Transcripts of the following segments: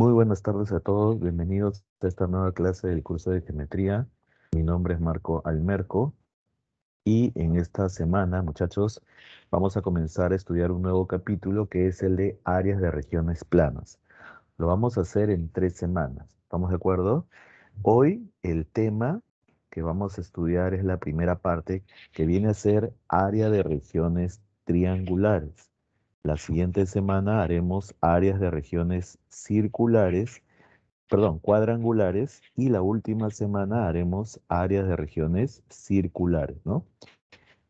Muy buenas tardes a todos, bienvenidos a esta nueva clase del curso de geometría. Mi nombre es Marco Almerco y en esta semana, muchachos, vamos a comenzar a estudiar un nuevo capítulo que es el de áreas de regiones planas. Lo vamos a hacer en tres semanas, ¿estamos de acuerdo? Hoy el tema que vamos a estudiar es la primera parte que viene a ser área de regiones triangulares. La siguiente semana haremos áreas de regiones circulares, perdón, cuadrangulares y la última semana haremos áreas de regiones circulares, ¿no?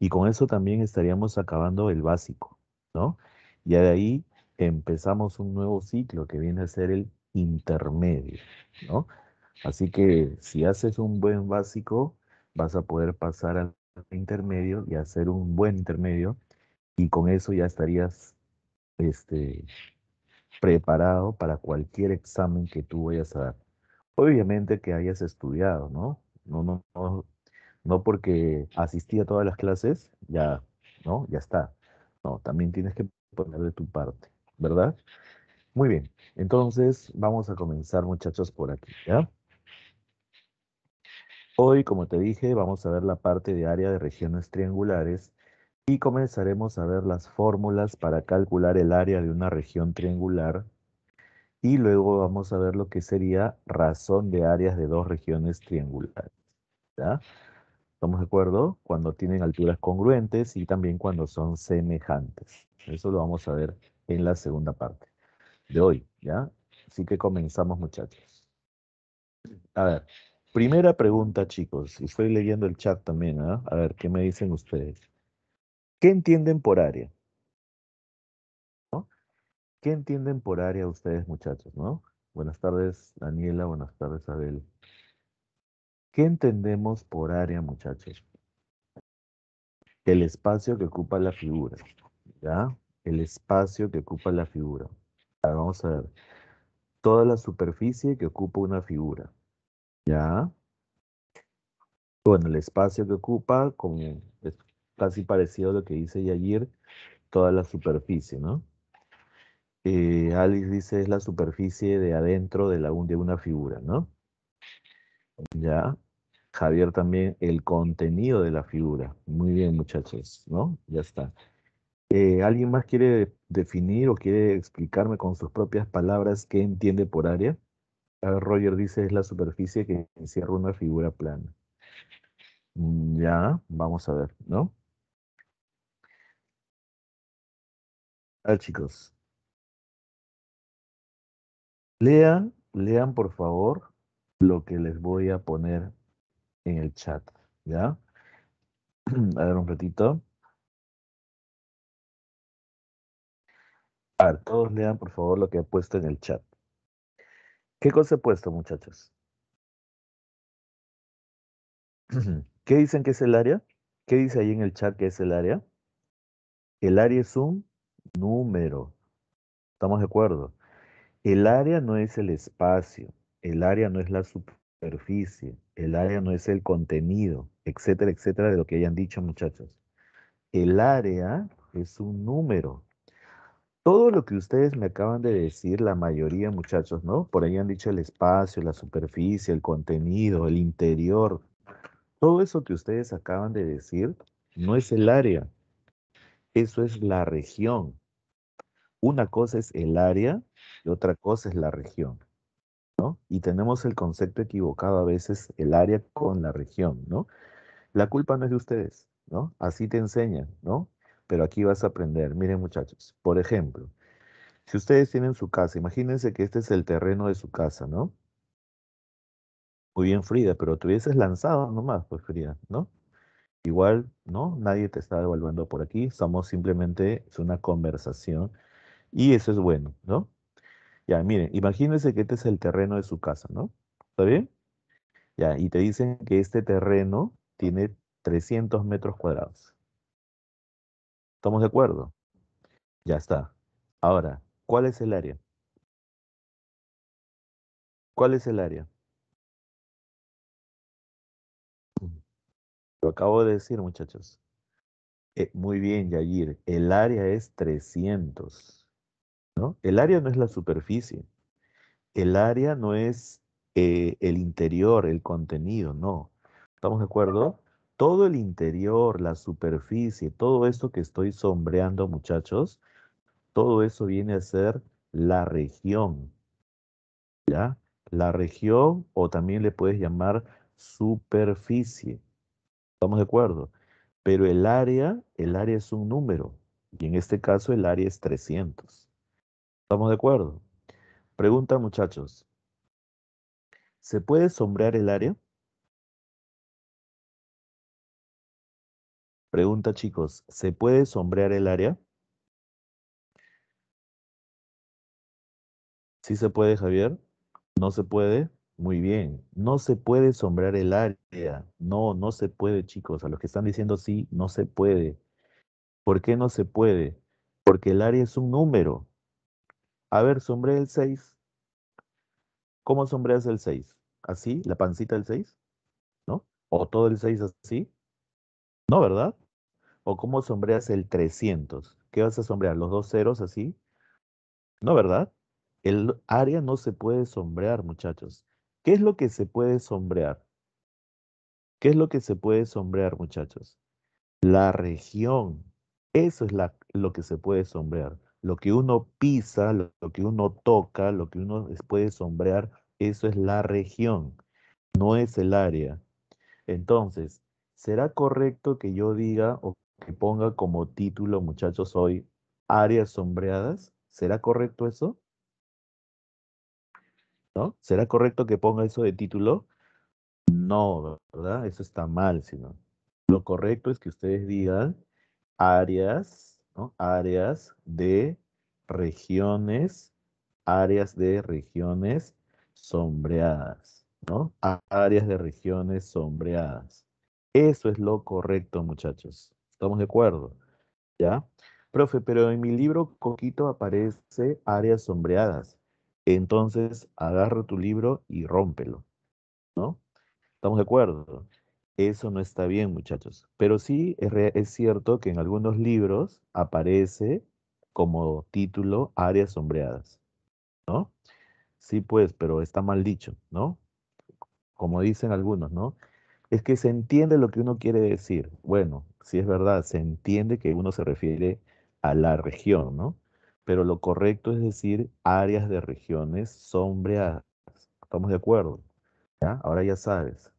Y con eso también estaríamos acabando el básico, ¿no? Y de ahí empezamos un nuevo ciclo que viene a ser el intermedio, ¿no? Así que si haces un buen básico, vas a poder pasar al intermedio y hacer un buen intermedio y con eso ya estarías este, preparado para cualquier examen que tú vayas a dar. Obviamente que hayas estudiado, ¿no? No, no, no, porque asistí a todas las clases, ya, ¿no? Ya está. No, también tienes que ponerle tu parte, ¿verdad? Muy bien, entonces vamos a comenzar muchachos por aquí, ¿ya? Hoy, como te dije, vamos a ver la parte de área de regiones triangulares y comenzaremos a ver las fórmulas para calcular el área de una región triangular y luego vamos a ver lo que sería razón de áreas de dos regiones triangulares. ¿ya? ¿Estamos de acuerdo? Cuando tienen alturas congruentes y también cuando son semejantes. Eso lo vamos a ver en la segunda parte de hoy, ¿ya? Así que comenzamos, muchachos. A ver, primera pregunta, chicos. Y estoy leyendo el chat también, ¿ah? A ver, ¿qué me dicen ustedes? ¿Qué entienden por área? ¿Qué entienden por área ustedes, muchachos? ¿no? Buenas tardes, Daniela. Buenas tardes, Abel. ¿Qué entendemos por área, muchachos? El espacio que ocupa la figura. ¿Ya? El espacio que ocupa la figura. vamos a ver. Toda la superficie que ocupa una figura. ¿Ya? Bueno, el espacio que ocupa, con casi parecido a lo que dice Yagir, toda la superficie, ¿no? Eh, Alice dice es la superficie de adentro de, la, de una figura, ¿no? Ya. Javier también, el contenido de la figura. Muy bien, muchachos, ¿no? Ya está. Eh, ¿Alguien más quiere definir o quiere explicarme con sus propias palabras qué entiende por área? Roger dice es la superficie que encierra una figura plana. Mm, ya, vamos a ver, ¿no? A ver, chicos. Lean, lean por favor lo que les voy a poner en el chat, ¿ya? A ver un ratito. A ver, todos lean por favor lo que he puesto en el chat. ¿Qué cosa he puesto, muchachos? ¿Qué dicen que es el área? ¿Qué dice ahí en el chat que es el área? El área es un número. ¿Estamos de acuerdo? El área no es el espacio, el área no es la superficie, el área no es el contenido, etcétera, etcétera, de lo que hayan dicho muchachos. El área es un número. Todo lo que ustedes me acaban de decir, la mayoría muchachos, ¿no? Por ahí han dicho el espacio, la superficie, el contenido, el interior. Todo eso que ustedes acaban de decir no es el área. Eso es la región una cosa es el área y otra cosa es la región, ¿no? Y tenemos el concepto equivocado a veces, el área con la región, ¿no? La culpa no es de ustedes, ¿no? Así te enseñan, ¿no? Pero aquí vas a aprender. Miren muchachos, por ejemplo, si ustedes tienen su casa, imagínense que este es el terreno de su casa, ¿no? Muy bien, Frida, pero te hubieses lanzado nomás, pues Frida, ¿no? Igual, ¿no? Nadie te está evaluando por aquí, somos simplemente, es una conversación y eso es bueno, ¿no? Ya, miren, imagínense que este es el terreno de su casa, ¿no? ¿Está bien? Ya, y te dicen que este terreno tiene 300 metros cuadrados. ¿Estamos de acuerdo? Ya está. Ahora, ¿cuál es el área? ¿Cuál es el área? Lo acabo de decir, muchachos. Eh, muy bien, Yair, El área es 300. El área no es la superficie, el área no es eh, el interior, el contenido, no. ¿Estamos de acuerdo? Todo el interior, la superficie, todo esto que estoy sombreando, muchachos, todo eso viene a ser la región. ¿Ya? La región o también le puedes llamar superficie. ¿Estamos de acuerdo? Pero el área, el área es un número. Y en este caso el área es 300. ¿Estamos de acuerdo? Pregunta, muchachos. ¿Se puede sombrear el área? Pregunta, chicos. ¿Se puede sombrear el área? ¿Sí se puede, Javier? ¿No se puede? Muy bien. No se puede sombrear el área. No, no se puede, chicos. A los que están diciendo sí, no se puede. ¿Por qué no se puede? Porque el área es un número. A ver, sombrea el 6. ¿Cómo sombreas el 6? ¿Así? ¿La pancita del 6? ¿No? ¿O todo el 6 así? No, ¿verdad? ¿O cómo sombreas el 300? ¿Qué vas a sombrear? ¿Los dos ceros así? No, ¿verdad? El área no se puede sombrear, muchachos. ¿Qué es lo que se puede sombrear? ¿Qué es lo que se puede sombrear, muchachos? La región. Eso es lo que se puede sombrear. Lo que uno pisa, lo, que uno toca, lo que uno puede sombrear, eso es la región, no es el área. Entonces, ¿será correcto que yo diga o que ponga como título, muchachos, hoy áreas sombreadas? ¿Será correcto eso? ¿No? ¿Será correcto que ponga eso de título? No, ¿verdad? Eso está mal, sino lo correcto es que ustedes digan áreas Áreas de regiones, áreas de regiones sombreadas, ¿no? Áreas de regiones sombreadas. Eso es lo correcto, muchachos. ¿Estamos de acuerdo? ¿Ya? Profe, pero en mi libro Coquito aparece áreas sombreadas. Entonces, agarra tu libro y rómpelo, ¿no? ¿Estamos de acuerdo? Eso no está bien, muchachos. Pero sí es, cierto que en algunos libros aparece como título áreas sombreadas, ¿no? Sí, pues, pero está mal dicho, ¿no? Como dicen algunos, ¿no? Es que se entiende lo que uno quiere decir. Bueno, sí es verdad, se entiende que uno se refiere a la región, ¿no? Pero lo correcto es decir áreas de regiones sombreadas. ¿Estamos de acuerdo? ¿Ya? Ahora ya sabes.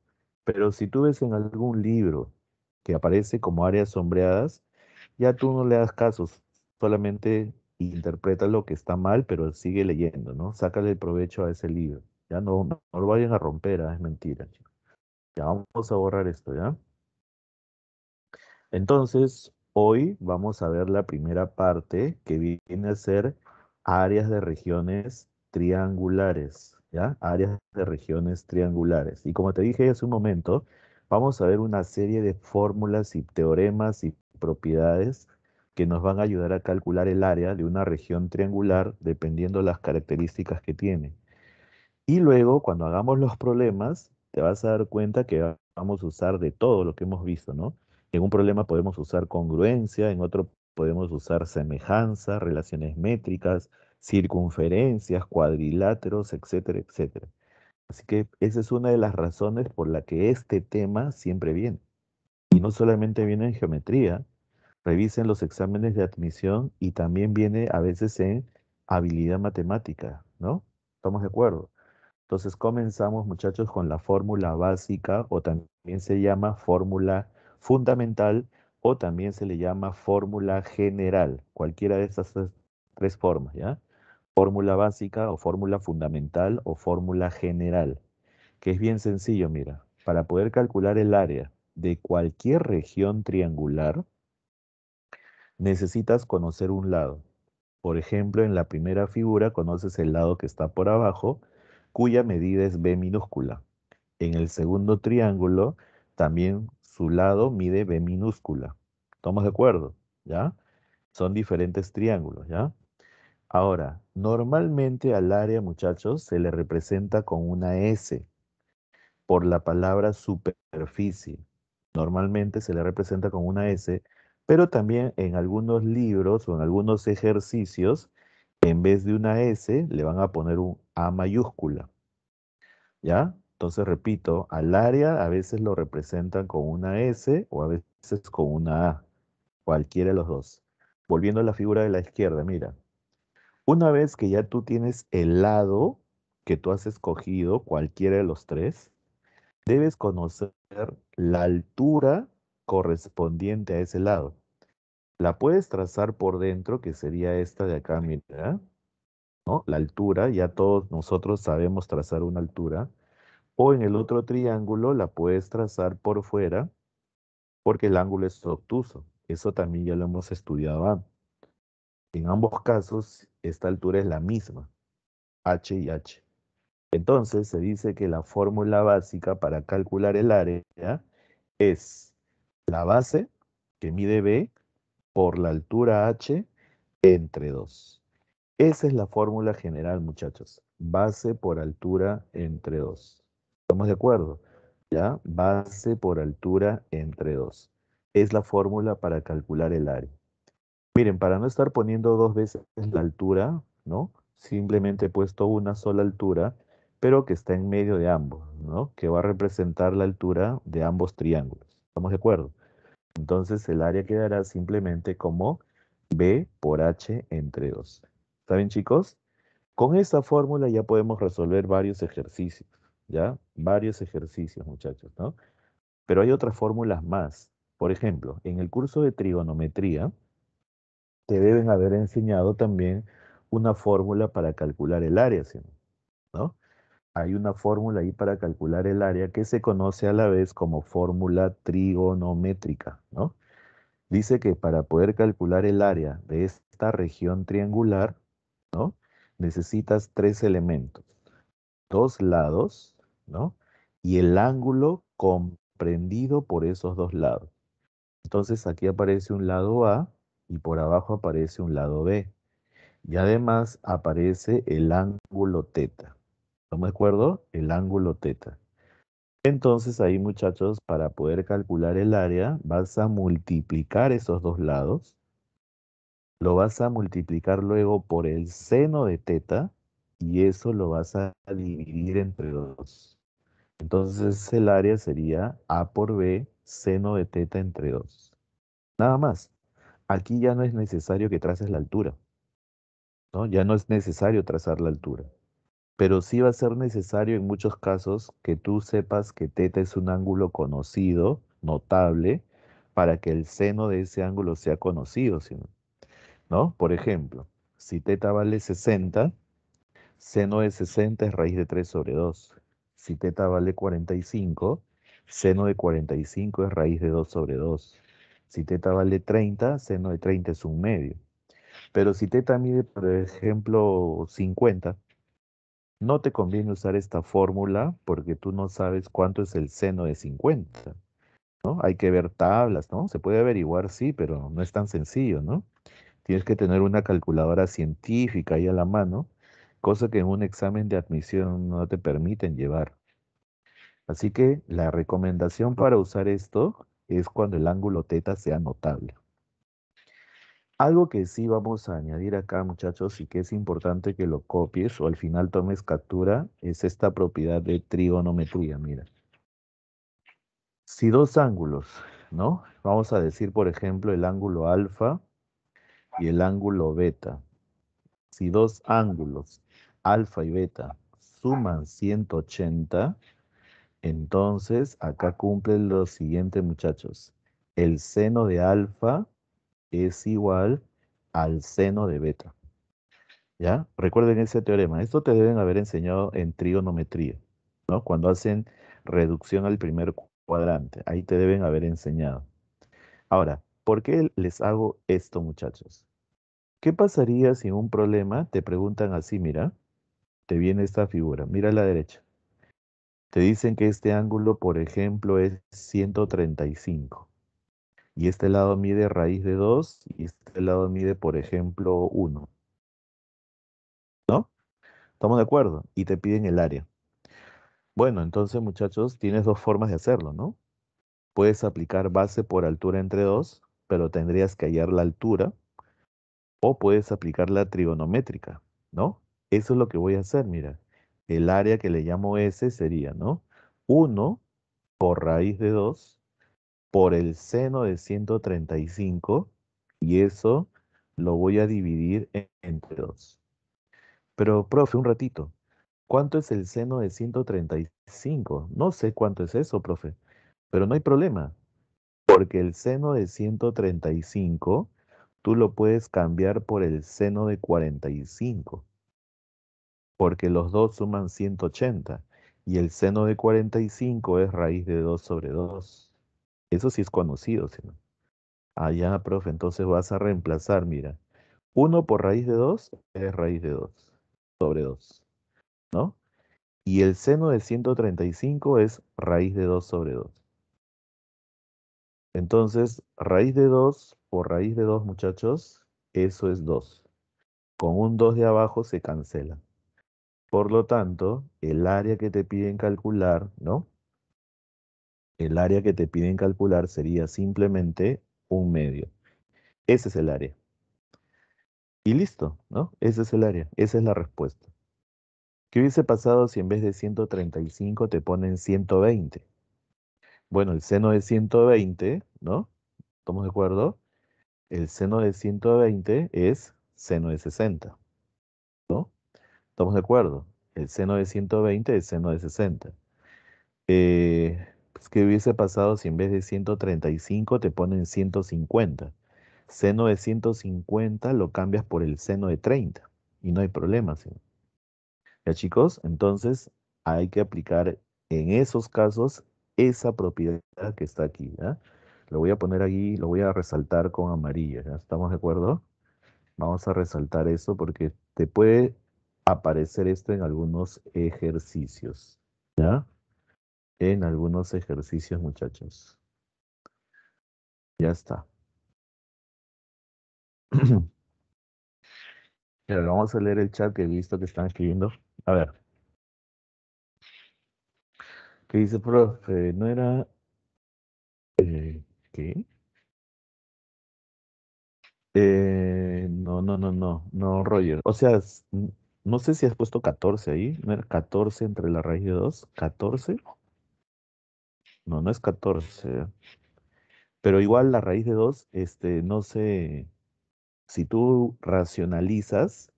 Pero si tú ves en algún libro que aparece como áreas sombreadas, ya tú no le das caso, solamente interpreta lo que está mal, pero sigue leyendo, ¿no? Sácale el provecho a ese libro. Ya no, no, lo vayan a romper, ah, es mentira, Ya vamos a borrar esto, ¿ya? Entonces, hoy vamos a ver la primera parte que viene a ser áreas de regiones triangulares. Áreas de regiones triangulares. Y como te dije hace un momento, vamos a ver una serie de fórmulas y teoremas y propiedades que nos van a ayudar a calcular el área de una región triangular dependiendo las características que tiene. Y luego, cuando hagamos los problemas, te vas a dar cuenta que vamos a usar de todo lo que hemos visto, ¿no? En un problema podemos usar congruencia, en otro podemos usar semejanza, relaciones métricas, circunferencias, cuadriláteros, etcétera, etcétera. Así que esa es una de las razones por la que este tema siempre viene. Y no solamente viene en geometría, revisen los exámenes de admisión y también viene a veces en habilidad matemática, ¿no? ¿Estamos de acuerdo? Entonces comenzamos muchachos con la fórmula básica o también se llama fórmula fundamental o también se le llama fórmula general, cualquiera de esas tres formas, ¿ya? fórmula básica o fórmula fundamental o fórmula general, que es bien sencillo, mira, para poder calcular el área de cualquier región triangular, necesitas conocer un lado. Por ejemplo, en la primera figura conoces el lado que está por abajo, cuya medida es B minúscula. En el segundo triángulo, también su lado mide B minúscula. ¿Estamos de acuerdo? ¿Ya? Son diferentes triángulos, ¿ya? Ahora, normalmente al área, muchachos, se le representa con una S por la palabra superficie. Normalmente se le representa con una S, pero también en algunos libros o en algunos ejercicios, en vez de una S, le van a poner un A mayúscula. ¿Ya? Entonces, repito, al área a veces lo representan con una S o a veces con una A, cualquiera de los dos. Volviendo a la figura de la izquierda, mira, una vez que ya tú tienes el lado que tú has escogido, cualquiera de los tres, debes conocer la altura correspondiente a ese lado. La puedes trazar por dentro, que sería esta de acá, mira, ¿no? La altura, ya todos nosotros sabemos trazar una altura. O en el otro triángulo la puedes trazar por fuera, porque el ángulo es obtuso. Eso también ya lo hemos estudiado En ambos casos esta altura es la misma, h y h. Entonces se dice que la fórmula básica para calcular el área es la base que mide b por la altura h entre 2. Esa es la fórmula general, muchachos. Base por altura entre 2. ¿Estamos de acuerdo? ¿Ya? Base por altura entre 2. Es la fórmula para calcular el área. Miren, para no estar poniendo dos veces la altura, ¿no? Simplemente he puesto una sola altura, pero que está en medio de ambos, ¿no? Que va a representar la altura de ambos triángulos. ¿Estamos de acuerdo? Entonces el área quedará simplemente como B por H entre 2. ¿Saben bien, chicos? Con esta fórmula ya podemos resolver varios ejercicios, ¿ya? Varios ejercicios, muchachos, ¿no? Pero hay otras fórmulas más. Por ejemplo, en el curso de trigonometría, te deben haber enseñado también una fórmula para calcular el área, ¿no? Hay una fórmula ahí para calcular el área que se conoce a la vez como fórmula trigonométrica, ¿no? Dice que para poder calcular el área de esta región triangular, ¿no? Necesitas tres elementos, dos lados, ¿no? Y el ángulo comprendido por esos dos lados. Entonces aquí aparece un lado A, y por abajo aparece un lado B. Y además aparece el ángulo teta. ¿No me acuerdo? El ángulo teta. Entonces ahí muchachos, para poder calcular el área, vas a multiplicar esos dos lados. Lo vas a multiplicar luego por el seno de teta y eso lo vas a dividir entre dos. Entonces el área sería A por B, seno de teta entre dos. Nada más aquí ya no es necesario que traces la altura, ¿no? Ya no es necesario trazar la altura, pero sí va a ser necesario en muchos casos que tú sepas que teta es un ángulo conocido, notable, para que el seno de ese ángulo sea conocido, ¿no? Por ejemplo, si teta vale 60, seno de 60 es raíz de 3 sobre 2. Si teta vale 45, seno de 45 es raíz de 2 sobre 2. Si teta vale 30, seno de 30 es un medio. Pero si teta mide, por ejemplo, 50, no te conviene usar esta fórmula porque tú no sabes cuánto es el seno de 50. ¿no? Hay que ver tablas, ¿no? Se puede averiguar, sí, pero no es tan sencillo, ¿no? Tienes que tener una calculadora científica ahí a la mano, cosa que en un examen de admisión no te permiten llevar. Así que la recomendación para usar esto es cuando el ángulo teta sea notable. Algo que sí vamos a añadir acá, muchachos, y que es importante que lo copies o al final tomes captura, es esta propiedad de trigonometría, mira. Si dos ángulos, ¿no? Vamos a decir, por ejemplo, el ángulo alfa y el ángulo beta. Si dos ángulos, alfa y beta, suman 180, entonces, acá cumplen lo siguiente, muchachos. El seno de alfa es igual al seno de beta. ¿Ya? Recuerden ese teorema. Esto te deben haber enseñado en trigonometría, ¿no? Cuando hacen reducción al primer cuadrante. Ahí te deben haber enseñado. Ahora, ¿por qué les hago esto, muchachos? ¿Qué pasaría si en un problema te preguntan así, mira, te viene esta figura, mira a la derecha. Te dicen que este ángulo, por ejemplo, es 135. Y este lado mide raíz de 2 y este lado mide, por ejemplo, 1. ¿No? ¿Estamos de acuerdo? Y te piden el área. Bueno, entonces, muchachos, tienes dos formas de hacerlo, ¿no? Puedes aplicar base por altura entre 2, pero tendrías que hallar la altura. O puedes aplicar la trigonométrica, ¿no? Eso es lo que voy a hacer, mira el área que le llamo S sería, ¿no? 1 por raíz de 2 por el seno de 135 y eso lo voy a dividir e-, entre 2. Pero, profe, un ratito. ¿Cuánto es el seno de 135? No sé cuánto es eso, profe, pero no hay problema, porque el seno de 135 tú lo puedes cambiar por el seno de 45 porque los dos suman 180 y el seno de 45 es raíz de 2 sobre 2. Eso sí es conocido, sino. Allá, profe, entonces vas a reemplazar, mira, 1 por raíz de 2 es raíz de 2 sobre 2, ¿no? Y el seno de 135 es raíz de 2 sobre 2. Entonces, raíz de 2 por raíz de 2, muchachos, eso es 2. Con un 2 de abajo se cancela. Por lo tanto, el área que te piden calcular, ¿no? El área que te piden calcular sería simplemente un medio. Ese es el área. Y listo, ¿no? Ese es el área, esa es la respuesta. ¿Qué hubiese pasado si en vez de 135 te ponen 120? Bueno, el seno de 120, ¿no? ¿Estamos de acuerdo? El seno de 120 es seno de 60, ¿no? ¿Estamos de acuerdo? El seno de 120 es el seno de 60. Eh, pues, ¿Qué hubiese pasado si en vez de 135 te ponen 150? Seno de 150 lo cambias por el seno de 30 y no hay problema. ¿Ya chicos? Entonces hay que aplicar en esos casos esa propiedad que está aquí. Lo voy a poner aquí, lo voy a resaltar con amarillo. ¿Estamos de acuerdo? Vamos a resaltar eso porque te puede aparecer esto en algunos ejercicios. ¿Ya? En algunos ejercicios, muchachos. Ya está. Pero vamos a leer el chat que he visto que están escribiendo. A ver. ¿Qué dice, profe? No era... Eh, ¿Qué? Eh, no, no, no, no, no, Roger. O sea, no sé si has puesto 14 ahí. ¿No era 14 entre la raíz de 2? ¿14? No, no es 14. ¿eh? Pero igual la raíz de 2, este, no sé. Si tú racionalizas,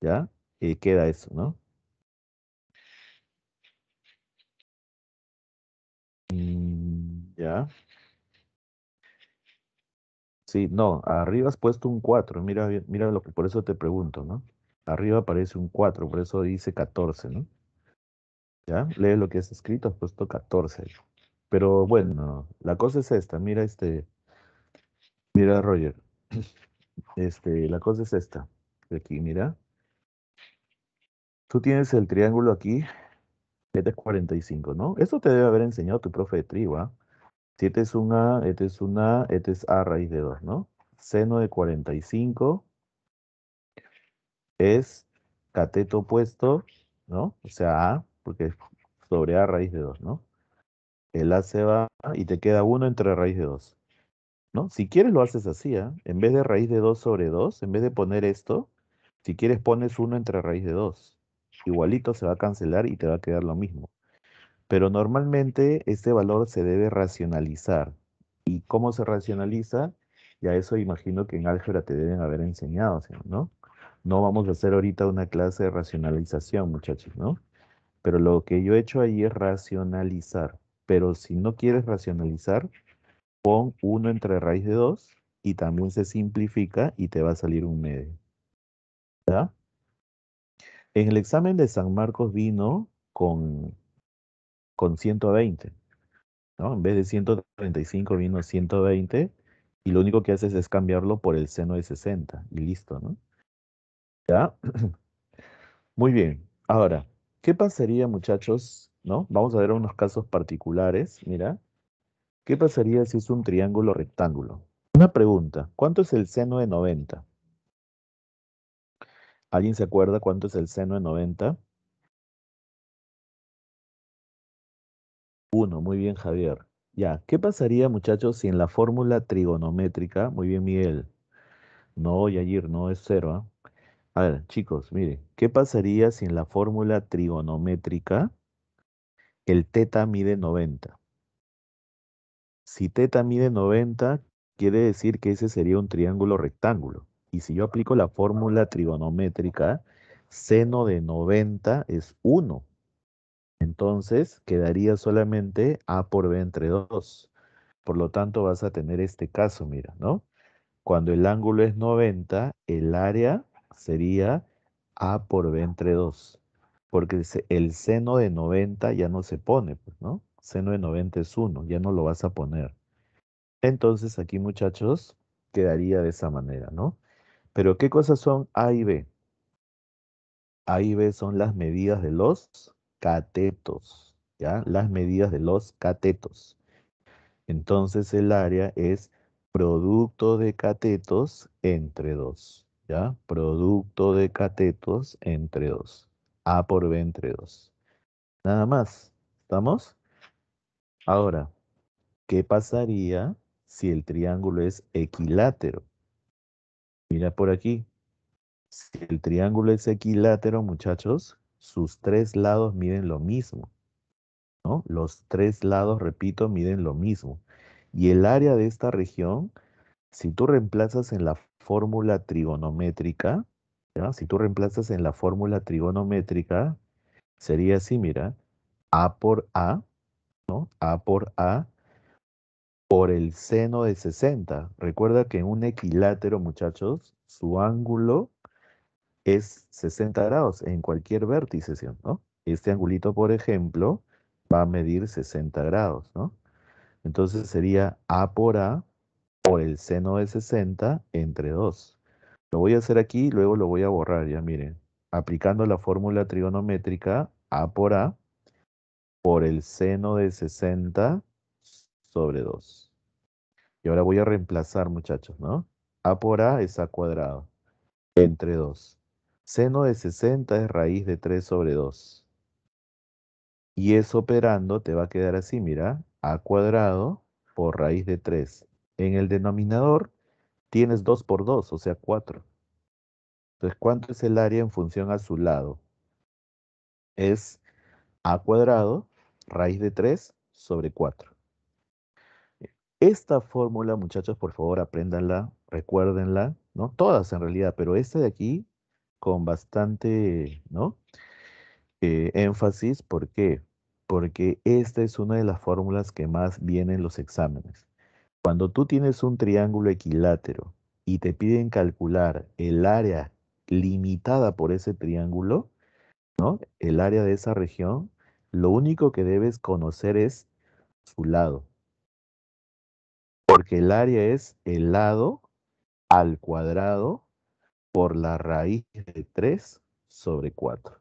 ¿ya? Eh, queda eso, ¿no? Mm, ya. Sí, no, arriba has puesto un 4, mira, mira lo que por eso te pregunto, ¿no? arriba aparece un 4, por eso dice 14, ¿no? ¿Ya? Lee lo que has escrito, has puesto 14. Pero bueno, la cosa es esta, mira este, mira Roger, este, la cosa es esta, aquí, mira. Tú tienes el triángulo aquí, Este es 45, ¿no? Eso te debe haber enseñado tu profe de trigo, 7 ¿ah? es A, este es un A, este es A raíz de 2, ¿no? Seno de 45 es cateto opuesto, ¿no? O sea, A, porque es sobre A raíz de 2, ¿no? El A se va y te queda 1 entre raíz de 2. ¿No? Si quieres lo haces así, ¿eh? en vez de raíz de 2 sobre 2, en vez de poner esto, si quieres pones 1 entre raíz de 2. Igualito se va a cancelar y te va a quedar lo mismo. Pero normalmente este valor se debe racionalizar. ¿Y cómo se racionaliza? Ya eso imagino que en álgebra te deben haber enseñado, ¿no? No vamos a hacer ahorita una clase de racionalización, muchachos, ¿no? Pero lo que yo he hecho ahí es racionalizar. Pero si no quieres racionalizar, pon 1 entre raíz de 2 y también se simplifica y te va a salir un medio. ¿Ya? En el examen de San Marcos vino con, con 120. ¿no? En vez de 135 vino 120 y lo único que haces es cambiarlo por el seno de 60 y listo, ¿no? Muy bien. Ahora, ¿qué pasaría, muchachos? ¿No? Vamos a ver unos casos particulares. Mira. ¿Qué pasaría si es un triángulo rectángulo? Una pregunta. ¿Cuánto es el seno de 90? ¿Alguien se acuerda cuánto es el seno de 90? Uno. Muy bien, Javier. Ya, ¿qué pasaría, muchachos, si en la fórmula trigonométrica, muy bien, Miguel, no, Yair, no es cero, ¿ah? chicos, miren, ¿qué pasaría si en la fórmula trigonométrica el teta mide 90? Si teta mide 90, quiere decir que ese sería un triángulo rectángulo. Y si yo aplico la fórmula trigonométrica, seno de 90 es 1. Entonces quedaría solamente A por B entre 2. Por lo tanto, vas a tener este caso, mira, ¿no? Cuando el ángulo es 90, el área sería A por B entre 2. Porque el seno de 90 ya no se pone, pues, ¿no? Seno de 90 es 1, ya no lo vas a poner. Entonces aquí, muchachos, quedaría de esa manera, ¿no? Pero, ¿qué cosas son A y B? A y B son las medidas de los catetos, ¿ya? Las medidas de los catetos. Entonces, el área es producto de catetos entre dos. ¿ya? Producto de catetos entre 2. A por B entre 2. Nada más. ¿Estamos? Ahora, ¿qué pasaría si el triángulo es equilátero? Mira por aquí. Si el triángulo es equilátero, muchachos, sus tres lados miden lo mismo. ¿no? Los tres lados, repito, miden lo mismo. Y el área de esta región, si tú reemplazas en la fórmula trigonométrica, si tú reemplazas en la fórmula trigonométrica, sería así, mira, A por A, ¿no? A por A por el seno de 60. Recuerda que en un equilátero, muchachos, su ángulo es 60 grados en cualquier vértice, ¿no? Este angulito, por ejemplo, va a medir 60 grados, ¿no? Entonces sería A por A por el seno de 60 entre 2. Lo voy a hacer aquí y luego lo voy a borrar, ya miren. Aplicando la fórmula trigonométrica A por A por el seno de 60 sobre 2. Y ahora voy a reemplazar, muchachos, ¿no? A por A es A cuadrado entre 2. Seno de 60 es raíz de 3 sobre 2. Y eso operando te va a quedar así, mira, A cuadrado por raíz de 3 en el denominador tienes 2 por 2, o sea 4. Entonces, ¿cuánto es el área en función a su lado? Es a cuadrado raíz de 3 sobre 4. Esta fórmula, muchachos, por favor, apréndanla, recuérdenla, ¿no? Todas en realidad, pero esta de aquí con bastante, ¿no? Eh, énfasis, ¿por qué? Porque esta es una de las fórmulas que más vienen en los exámenes. Cuando tú tienes un triángulo equilátero y te piden calcular el área limitada por ese triángulo, ¿no? El área de esa región, lo único que debes conocer es su lado. Porque el área es el lado al cuadrado por la raíz de 3 sobre 4.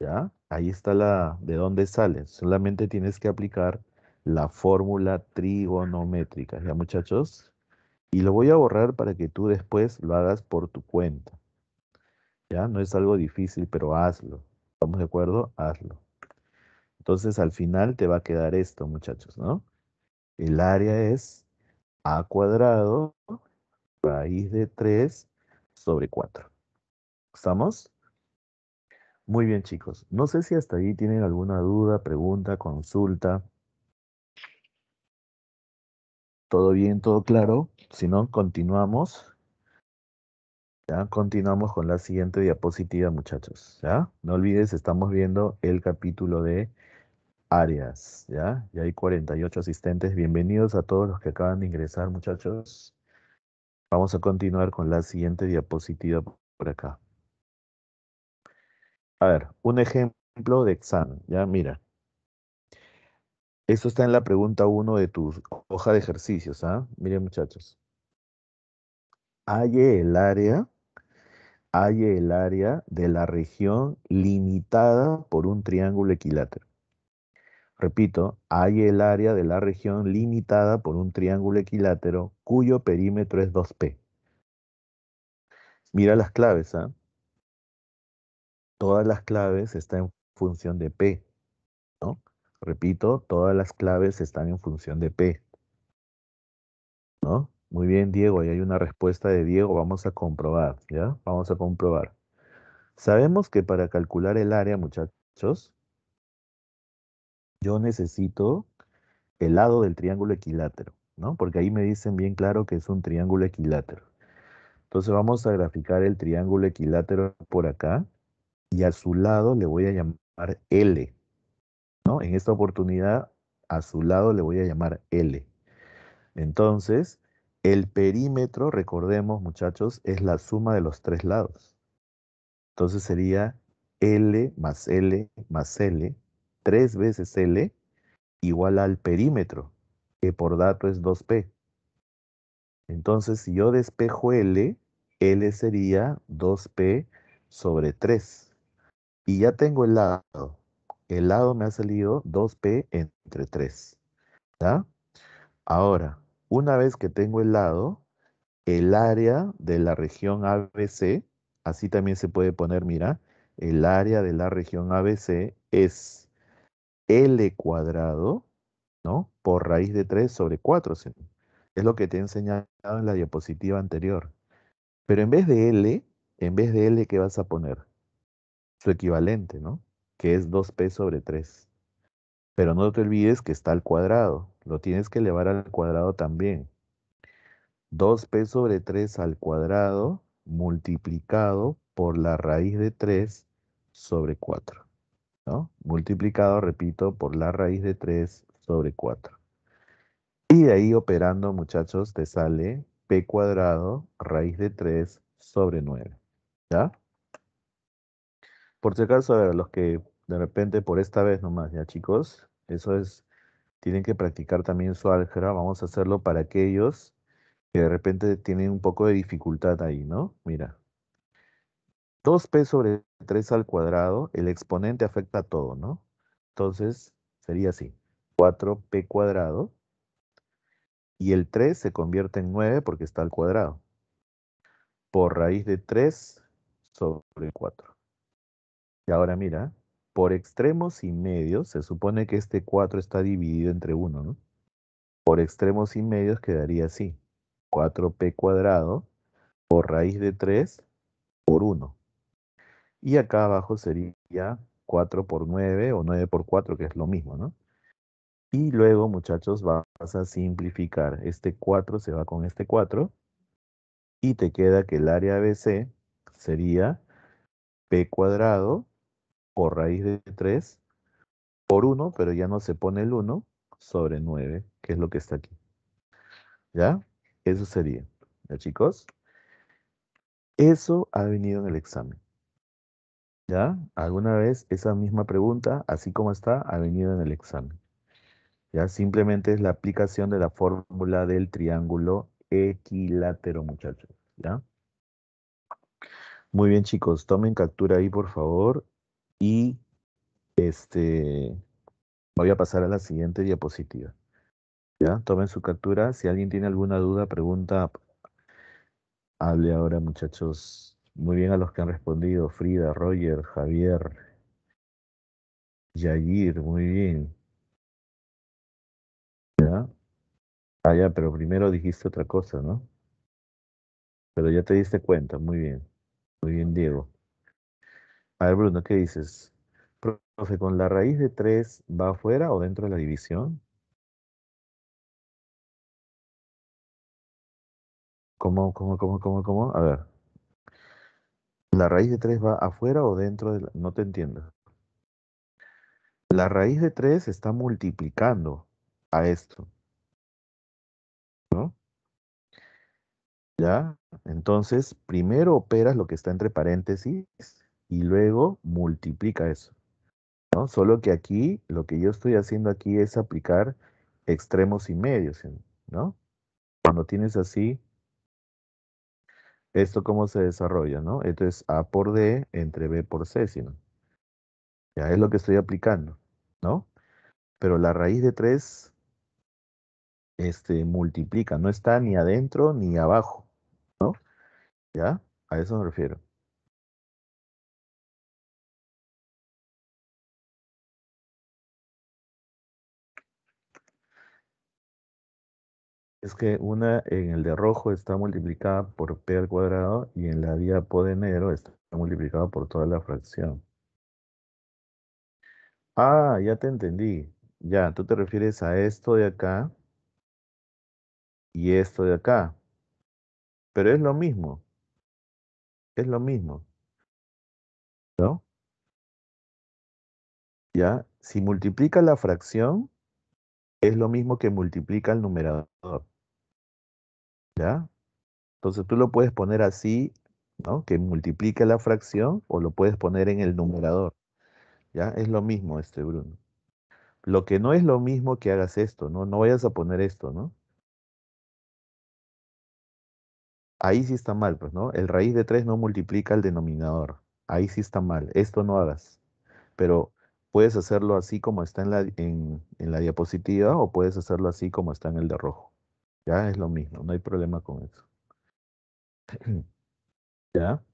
¿Ya? Ahí está la de dónde sale. Solamente tienes que aplicar la fórmula trigonométrica, ¿ya muchachos? Y lo voy a borrar para que tú después lo hagas por tu cuenta. ¿Ya? No es algo difícil, pero hazlo. ¿Estamos de acuerdo? Hazlo. Entonces, al final te va a quedar esto, muchachos, ¿no? El área es A cuadrado raíz de 3 sobre 4. ¿Estamos? Muy bien, chicos. No sé si hasta ahí tienen alguna duda, pregunta, consulta todo bien, todo claro. Si no, continuamos. Ya, continuamos con la siguiente diapositiva, muchachos. ¿ya? No olvides, estamos viendo el capítulo de áreas. ¿ya? Y hay 48 asistentes. Bienvenidos a todos los que acaban de ingresar, muchachos. Vamos a continuar con la siguiente diapositiva por acá. A ver, un ejemplo de examen. Ya, mira. Eso está en la pregunta 1 de tu hoja de ejercicios. ¿ah? Miren, muchachos. Hay el área, el área de la región limitada por un triángulo equilátero. Repito, hay el área de la región limitada por un triángulo equilátero cuyo perímetro es 2P. Mira las claves, ¿ah? Todas las claves están en función de P. Repito, todas las claves están en función de P. ¿No? Muy bien, Diego, ahí hay una respuesta de Diego, vamos a comprobar, ¿ya? Vamos a comprobar. Sabemos que para calcular el área, muchachos, yo necesito el lado del triángulo equilátero, ¿no? Porque ahí me dicen bien claro que es un triángulo equilátero. Entonces vamos a graficar el triángulo equilátero por acá y a su lado le voy a llamar L, en esta oportunidad a su lado le voy a llamar L. Entonces, el perímetro, recordemos muchachos, es la suma de los tres lados. Entonces sería L más L más L, tres veces L, igual al perímetro, que por dato es 2P. Entonces, si yo despejo L, L sería 2P sobre 3. Y ya tengo el lado el lado me ha salido 2p entre 3. ¿Ya? Ahora, una vez que tengo el lado, el área de la región ABC, así también se puede poner, mira, el área de la región ABC es L cuadrado, ¿no? Por raíz de 3 sobre 4. Es lo que te he enseñado en la diapositiva anterior. Pero en vez de L, en vez de L, ¿qué vas a poner? Su equivalente, ¿no? que es 2p sobre 3. Pero no te olvides que está al cuadrado, lo tienes que elevar al cuadrado también. 2p sobre 3 al cuadrado multiplicado por la raíz de 3 sobre 4. ¿no? Multiplicado, repito, por la raíz de 3 sobre 4. Y de ahí operando, muchachos, te sale p cuadrado raíz de 3 sobre 9. ¿Ya? Por si acaso, a ver, los que de repente por esta vez nomás, ya chicos, eso es, tienen que practicar también su álgebra, vamos a hacerlo para aquellos que de repente tienen un poco de dificultad ahí, ¿no? Mira, 2p sobre 3 al cuadrado, el exponente afecta a todo, ¿no? Entonces sería así, 4p cuadrado, y el 3 se convierte en 9 porque está al cuadrado, por raíz de 3 sobre 4. Y ahora mira, por extremos y medios, se supone que este 4 está dividido entre 1, ¿no? Por extremos y medios quedaría así. 4p cuadrado por raíz de 3 por 1. Y acá abajo sería 4 por 9 o 9 por 4, que es lo mismo, ¿no? Y luego, muchachos, vas a simplificar. Este 4 se va con este 4. Y te queda que el área BC sería P cuadrado por raíz de 3 por 1, pero ya no se pone el 1 sobre 9, que es lo que está aquí. ¿Ya? Eso sería. ¿Ya, chicos? Eso ha venido en el examen. ¿Ya? Alguna vez esa misma pregunta, así como está, ha venido en el examen. ¿Ya? Simplemente es la aplicación de la fórmula del triángulo equilátero, muchachos. ¿Ya? Muy bien, chicos. Tomen captura ahí, por favor. Y este, voy a pasar a la siguiente diapositiva. ¿Ya? Tomen su captura. Si alguien tiene alguna duda, pregunta, hable ahora, muchachos. Muy bien a los que han respondido. Frida, Roger, Javier, Yair, muy bien. ¿Ya? Ah, ya, pero primero dijiste otra cosa, ¿no? Pero ya te diste cuenta, muy bien. Muy bien, Diego. A ver, Bruno, ¿qué dices? Profe, ¿con la raíz de 3 va afuera o dentro de la división? ¿Cómo, cómo, cómo, cómo, cómo? A ver. ¿La raíz de 3 va afuera o dentro de la... No te entiendo. La raíz de 3 está multiplicando a esto. ¿No? ¿Ya? Entonces, primero operas lo que está entre paréntesis y luego multiplica eso. ¿no? Solo que aquí, lo que yo estoy haciendo aquí es aplicar extremos y medios, ¿no? Cuando tienes así, esto cómo se desarrolla, ¿no? Entonces, es A por D entre B por C, sino. Ya es lo que estoy aplicando, ¿no? Pero la raíz de 3 este, multiplica, no está ni adentro ni abajo, ¿no? ¿Ya? A eso me refiero. es que una en el de rojo está multiplicada por p al cuadrado y en la vía de negro está multiplicada por toda la fracción. Ah, ya te entendí. Ya, tú te refieres a esto de acá y esto de acá. Pero es lo mismo. Es lo mismo. ¿No? Ya, si multiplica la fracción, es lo mismo que multiplica el numerador. ¿Ya? Entonces tú lo puedes poner así, ¿no? Que multiplica la fracción o lo puedes poner en el numerador. ¿Ya? Es lo mismo este, Bruno. Lo que no es lo mismo que hagas esto, ¿no? No vayas a poner esto, ¿no? Ahí sí está mal, pues, ¿no? El raíz de 3 no multiplica el denominador. Ahí sí está mal. Esto no hagas. Pero puedes hacerlo así como está en la, en, en la diapositiva o puedes hacerlo así como está en el de rojo. Ya es lo mismo, no hay problema con eso. ¿Ya?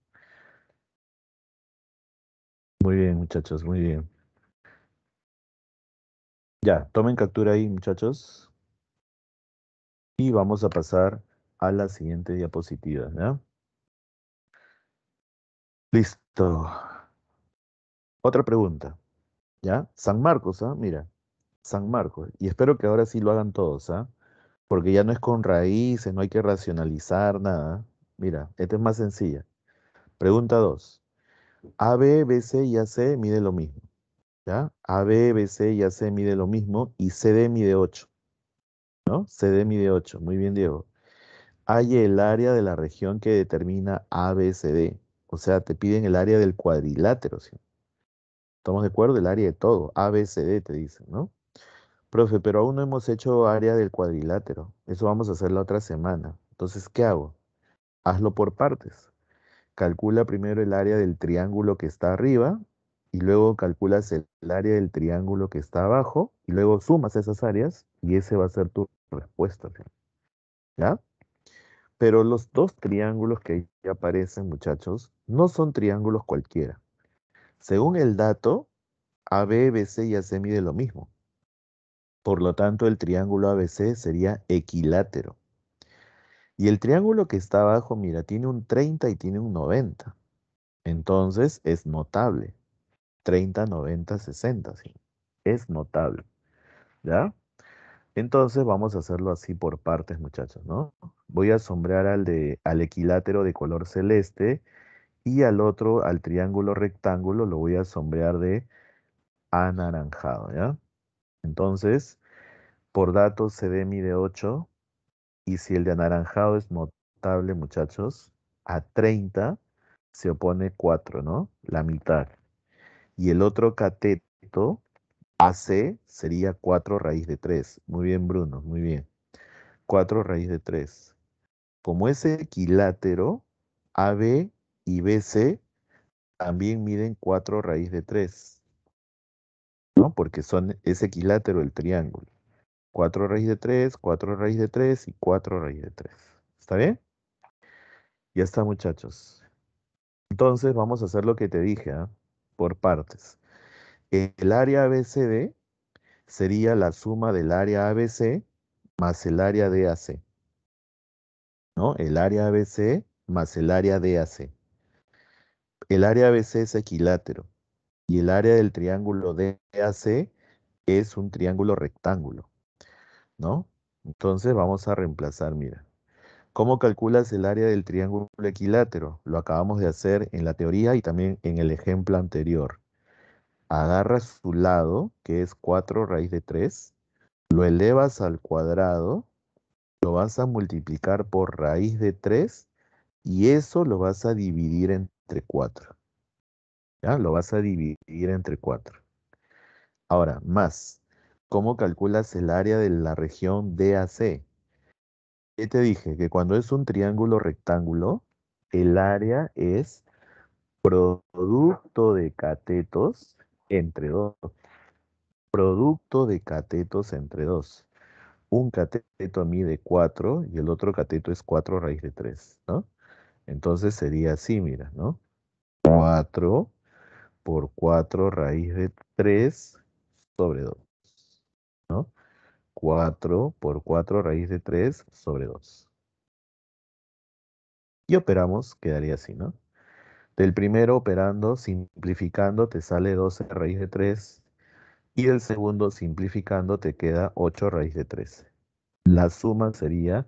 Muy bien, muchachos, muy bien. Ya, tomen captura ahí, muchachos. Y vamos a pasar a la siguiente diapositiva, ¿ya? Listo. Otra pregunta, ¿ya? San Marcos, ¿ah? Mira, San Marcos. Y espero que ahora sí lo hagan todos, ¿ah? porque ya no es con raíces, no hay que racionalizar nada. Mira, esta es más sencilla. Pregunta 2. A, B, C y A, C mide lo mismo. ¿Ya? A, B, C y A, C mide lo mismo y CD mide 8. ¿No? CD mide 8. Muy bien, Diego. Hay el área de la región que determina A, B, C, D. O sea, te piden el área del cuadrilátero. ¿sí? ¿Estamos de acuerdo? El área de todo. A, B, C, D te dicen, ¿no? Profe, pero aún no hemos hecho área del cuadrilátero. Eso vamos a hacer la otra semana. Entonces, ¿qué hago? Hazlo por partes. Calcula primero el área del triángulo que está arriba y luego calculas el, área del triángulo que está abajo y luego sumas esas áreas y ese va a ser tu respuesta. ¿Ya? Pero los dos triángulos que ahí aparecen, muchachos, no son triángulos cualquiera. Según el dato, AB, BC y AC mide lo mismo. Por lo tanto, el triángulo ABC sería equilátero. Y el triángulo que está abajo, mira, tiene un 30 y tiene un 90. Entonces es notable. 30, 90, 60, sí. Es notable. ¿Ya? Entonces vamos a hacerlo así por partes, muchachos, ¿no? Voy a sombrear al, de, al equilátero de color celeste y al otro, al triángulo rectángulo, lo voy a sombrear de anaranjado, ¿ya? Entonces, por datos se ve mide 8 y si el de anaranjado es notable, muchachos, a 30 se opone 4, ¿no? La mitad. Y el otro cateto, AC, sería 4 raíz de 3. Muy bien, Bruno, muy bien. 4 raíz de 3. Como es equilátero, AB y BC también miden 4 raíz de 3. ¿no? Porque son, es equilátero el triángulo. 4 raíz de 3, 4 raíz de 3 y 4 raíz de 3. ¿Está bien? Ya está, muchachos. Entonces vamos a hacer lo que te dije, ¿ah? por partes. El área ABCD sería la suma del área ABC más el área DAC. ¿No? El área ABC más el área DAC. El área ABC es equilátero y el área del triángulo DAC es un triángulo rectángulo, ¿no? Entonces vamos a reemplazar, mira. ¿Cómo calculas el área del triángulo equilátero? Lo acabamos de hacer en la teoría y también en el ejemplo anterior. Agarras su lado, que es 4 raíz de 3, lo elevas al cuadrado, lo vas a multiplicar por raíz de 3 y eso lo vas a dividir entre 4. ¿ya? Lo vas a dividir entre 4. Ahora, más, ¿cómo calculas el área de la región DAC? ¿Qué te dije? Que cuando es un triángulo rectángulo, el área es producto de catetos entre dos. Producto de catetos entre dos. Un cateto mide 4 y el otro cateto es 4 raíz de 3, ¿no? Entonces sería así, mira, ¿no? 4 por 4 raíz de 3 sobre 2. ¿No? 4 por 4 raíz de 3 sobre 2. Y operamos, quedaría así, ¿no? Del primero operando, simplificando, te sale 12 raíz de 3. Y del segundo, simplificando, te queda 8 raíz de 3. La suma sería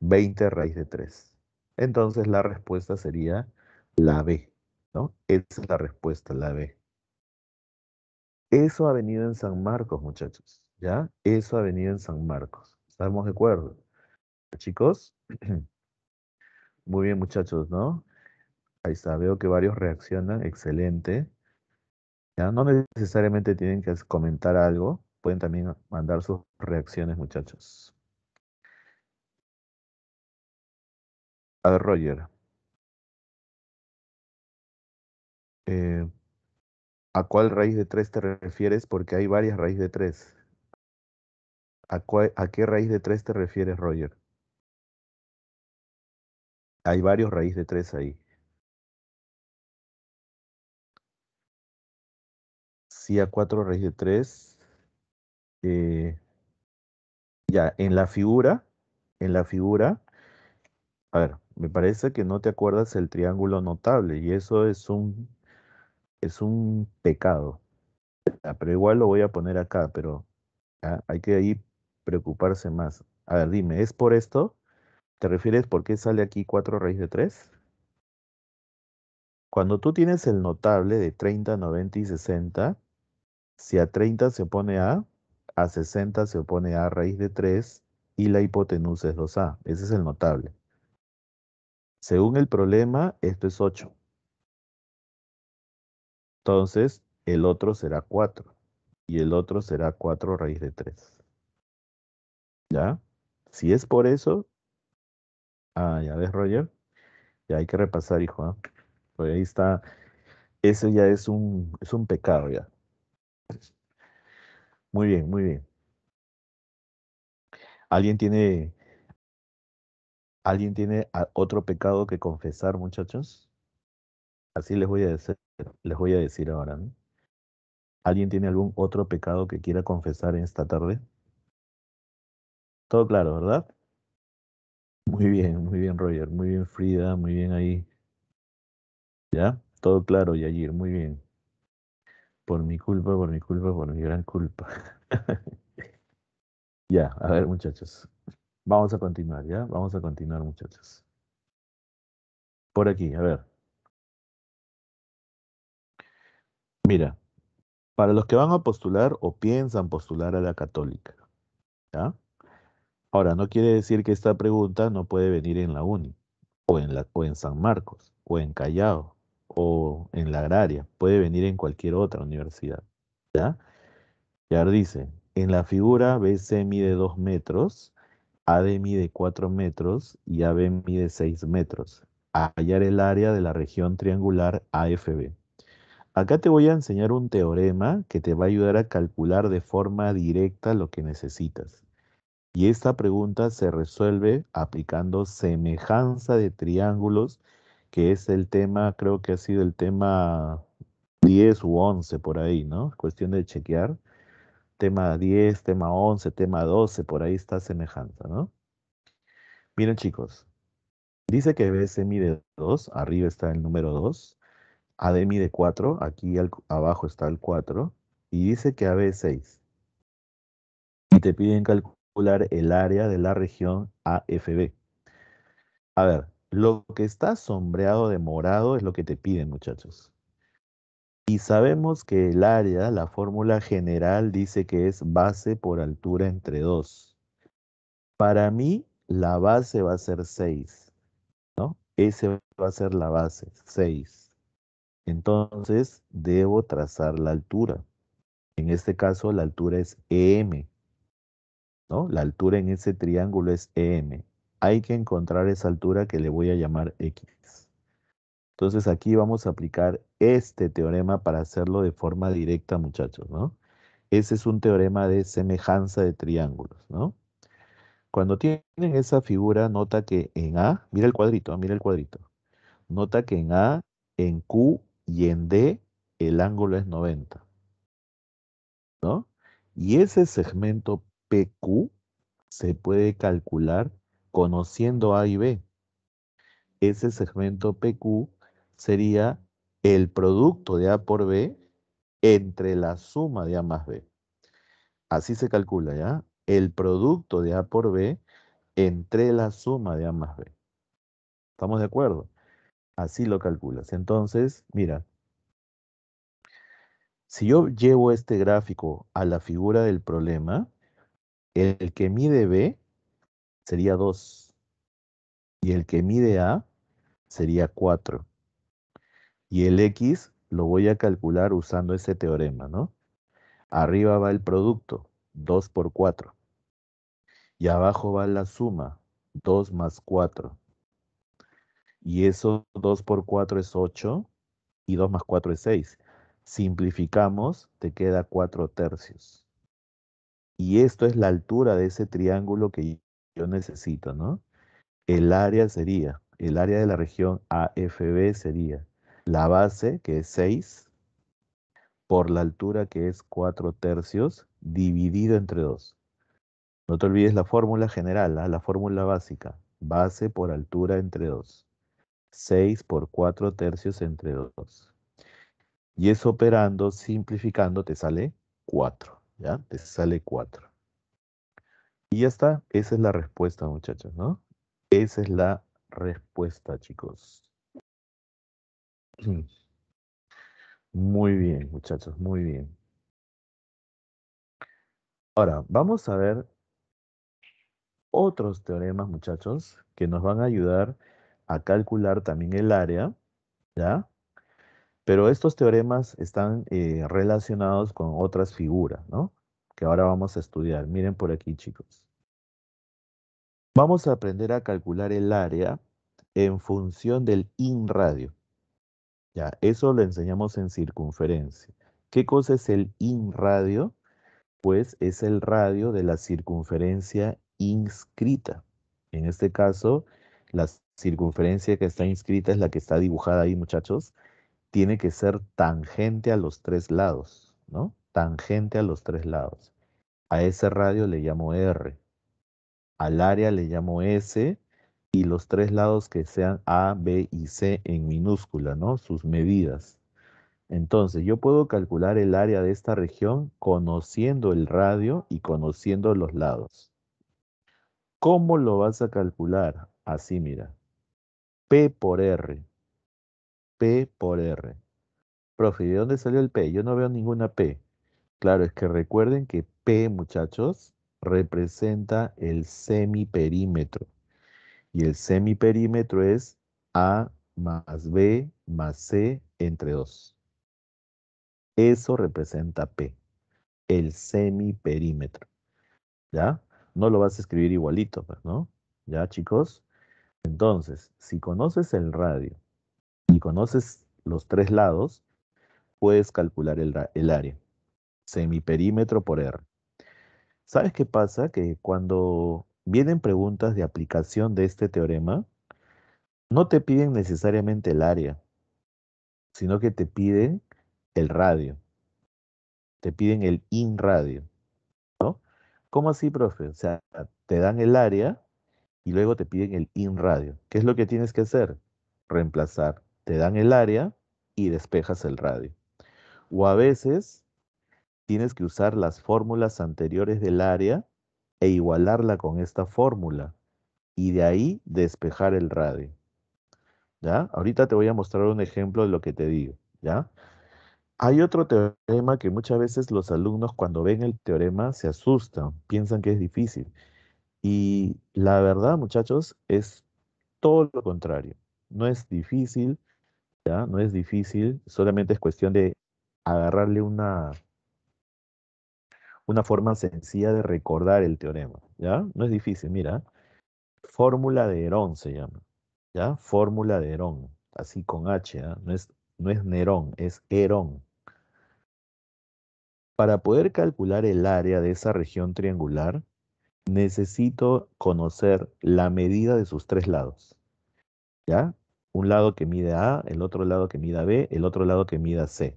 20 raíz de 3. Entonces la respuesta sería la B. Esa es la respuesta, la B. Eso ha venido en San Marcos, muchachos, ¿ya? Eso ha venido en San Marcos. ¿Estamos de acuerdo? Chicos, muy bien, muchachos, ¿no? Ahí está, veo que varios reaccionan, excelente. ¿Ya? No necesariamente tienen que comentar algo, pueden también mandar sus reacciones, muchachos. A ver, Roger. Eh, ¿A cuál raíz de 3 te refieres? Porque hay varias raíces de 3. ¿A, qué raíz de 3 te refieres, Roger? Hay varios raíz de 3 ahí. Sí, a cuatro raíz de 3. Eh, ya, en la figura, en la figura, a ver, me parece que no te acuerdas el triángulo notable y eso es un es un pecado. Ah, pero igual lo voy a poner acá, pero ah, hay que ahí preocuparse más. A ver, dime, ¿es por esto? ¿Te refieres por qué sale aquí 4 raíz de 3? Cuando tú tienes el notable de 30, 90 y 60, si a 30 se opone a, a 60 se opone a raíz de 3 y la hipotenusa es 2a. Ese es el notable. Según el problema, esto es 8. Entonces, el otro será cuatro y el otro será cuatro raíz de tres, ¿Ya? Si es por eso, ah, ya ves, Roger, ya hay que repasar, hijo. ¿ah? Pues ahí está, ese ya es un, es un pecado ya. Muy bien, muy bien. ¿Alguien tiene, ¿alguien tiene ah, otro pecado que confesar, muchachos? Así les voy a decir, les voy a decir ahora. ¿Alguien tiene algún otro pecado que quiera confesar en esta tarde? Todo claro, ¿verdad? Muy bien, muy bien, Roger. Muy bien, Frida. Muy bien ahí. ¿Ya? Todo claro, Yayir. Muy bien. Por mi culpa, por mi culpa, por mi gran culpa. ya, a ver, muchachos. Vamos a continuar, ¿ya? Vamos a continuar, muchachos. Por aquí, a ver. Mira, para los que van a postular o piensan postular a la católica, ¿ya? Ahora, no quiere decir que esta pregunta no puede venir en la UNI, o en, la, o en San Marcos, o en Callao, o en la agraria, puede venir en cualquier otra universidad, ¿ya? Ya dice, en la figura BC mide 2 metros, AD mide 4 metros y AB mide 6 metros. Hallar el área de la región triangular AFB. Acá te voy a enseñar un teorema que te va a ayudar a calcular de forma directa lo que necesitas. Y esta pregunta se resuelve aplicando semejanza de triángulos, que es el tema, creo que ha sido el tema 10 u 11 por ahí, ¿no? Cuestión de chequear. Tema 10, tema 11, tema 12, por ahí está semejanza, ¿no? Miren chicos, dice que BC mide 2, arriba está el número 2, ADMI de 4, aquí abajo está el 4, y dice que AB es 6. Y te piden calcular el área de la región AFB. A ver, lo que está sombreado de morado es lo que te piden, muchachos. Y sabemos que el área, la fórmula general, dice que es base por altura entre 2. Para mí, la base va a ser 6, ¿no? Ese va a ser la base, 6. Entonces, debo trazar la altura. En este caso, la altura es EM. ¿no? La altura en ese triángulo es EM. Hay que encontrar esa altura que le voy a llamar X. Entonces, aquí vamos a aplicar este teorema para hacerlo de forma directa, muchachos, ¿no? Ese es un teorema de semejanza de triángulos, ¿no? Cuando tienen esa figura, nota que en A, mira el cuadrito, ah, mira el cuadrito. Nota que en A, en Q y en D el ángulo es 90. ¿No? Y ese segmento PQ se puede calcular conociendo A y B. Ese segmento PQ sería el producto de A por B entre la suma de A más B. Así se calcula, ¿ya? El producto de A por B entre la suma de A más B. ¿Estamos de acuerdo? Así lo calculas. Entonces, mira, si yo llevo este gráfico a la figura del problema, el que mide B sería 2 y el que mide A sería 4. Y el X lo voy a calcular usando ese teorema, ¿no? Arriba va el producto, 2 por 4. Y abajo va la suma, 2 más 4. Y eso 2 por 4 es 8 y 2 más 4 es 6. Simplificamos, te queda 4 tercios. Y esto es la altura de ese triángulo que yo necesito, ¿no? El área sería, el área de la región AFB sería la base, que es 6, por la altura, que es 4 tercios, dividido entre 2. No te olvides la fórmula general, ¿ah? la fórmula básica, base por altura entre 2. 6 por 4 tercios entre 2. Y eso operando, simplificando, te sale 4, ¿ya? Te sale 4. Y ya está, esa es la respuesta, muchachos, ¿no? Esa es la respuesta, chicos. Muy bien, muchachos, muy bien. Ahora, vamos a ver otros teoremas, muchachos, que nos van a ayudar a calcular también el área, ¿ya? Pero estos teoremas están eh, relacionados con otras figuras, ¿no? Que ahora vamos a estudiar. Miren por aquí, chicos. Vamos a aprender a calcular el área en función del inradio. Ya, eso lo enseñamos en circunferencia. ¿Qué cosa es el inradio? Pues es el radio de la circunferencia inscrita. En este caso, las circunferencia que está inscrita es la que está dibujada ahí, muchachos, tiene que ser tangente a los tres lados, ¿no? Tangente a los tres lados. A ese radio le llamo R, al área le llamo S y los tres lados que sean A, B y C en minúscula, ¿no? Sus medidas. Entonces, yo puedo calcular el área de esta región conociendo el radio y conociendo los lados. ¿Cómo lo vas a calcular? Así, mira. P por R. P por R. Profe, ¿de dónde salió el P? Yo no veo ninguna P. Claro, es que recuerden que P, muchachos, representa el semiperímetro. Y el semiperímetro es A más B más C entre 2. Eso representa P, el semiperímetro. ¿Ya? No lo vas a escribir igualito, pues, ¿no? ¿Ya, chicos? Entonces, si conoces el radio y conoces los tres lados, puedes calcular el, área, semiperímetro por R. ¿Sabes qué pasa? Que cuando vienen preguntas de aplicación de este teorema, no te piden necesariamente el área, sino que te piden el radio. Te piden el in radio. ¿Cómo así, profe? O sea, te dan el área, y luego te piden el in radio. ¿Qué es lo que tienes que hacer? Reemplazar. Te dan el área y despejas el radio. O a veces tienes que usar las fórmulas anteriores del área e igualarla con esta fórmula y de ahí despejar el radio. ¿Ya? Ahorita te voy a mostrar un ejemplo de lo que te digo, ¿ya? Hay otro teorema que muchas veces los alumnos cuando ven el teorema se asustan, piensan que es difícil. Y la verdad, muchachos, es todo lo contrario. No es difícil, ¿ya? No es difícil, solamente es cuestión de agarrarle una, una forma sencilla de recordar el teorema, ¿ya? No es difícil, mira. Fórmula de Herón se llama, ¿ya? Fórmula de Herón, así con H, ¿ah? no, es, no es Nerón, es Herón. Para poder calcular el área de esa región triangular, necesito conocer la medida de sus tres lados. ¿Ya? Un lado que mide A, el otro lado que mida B, el otro lado que mida C.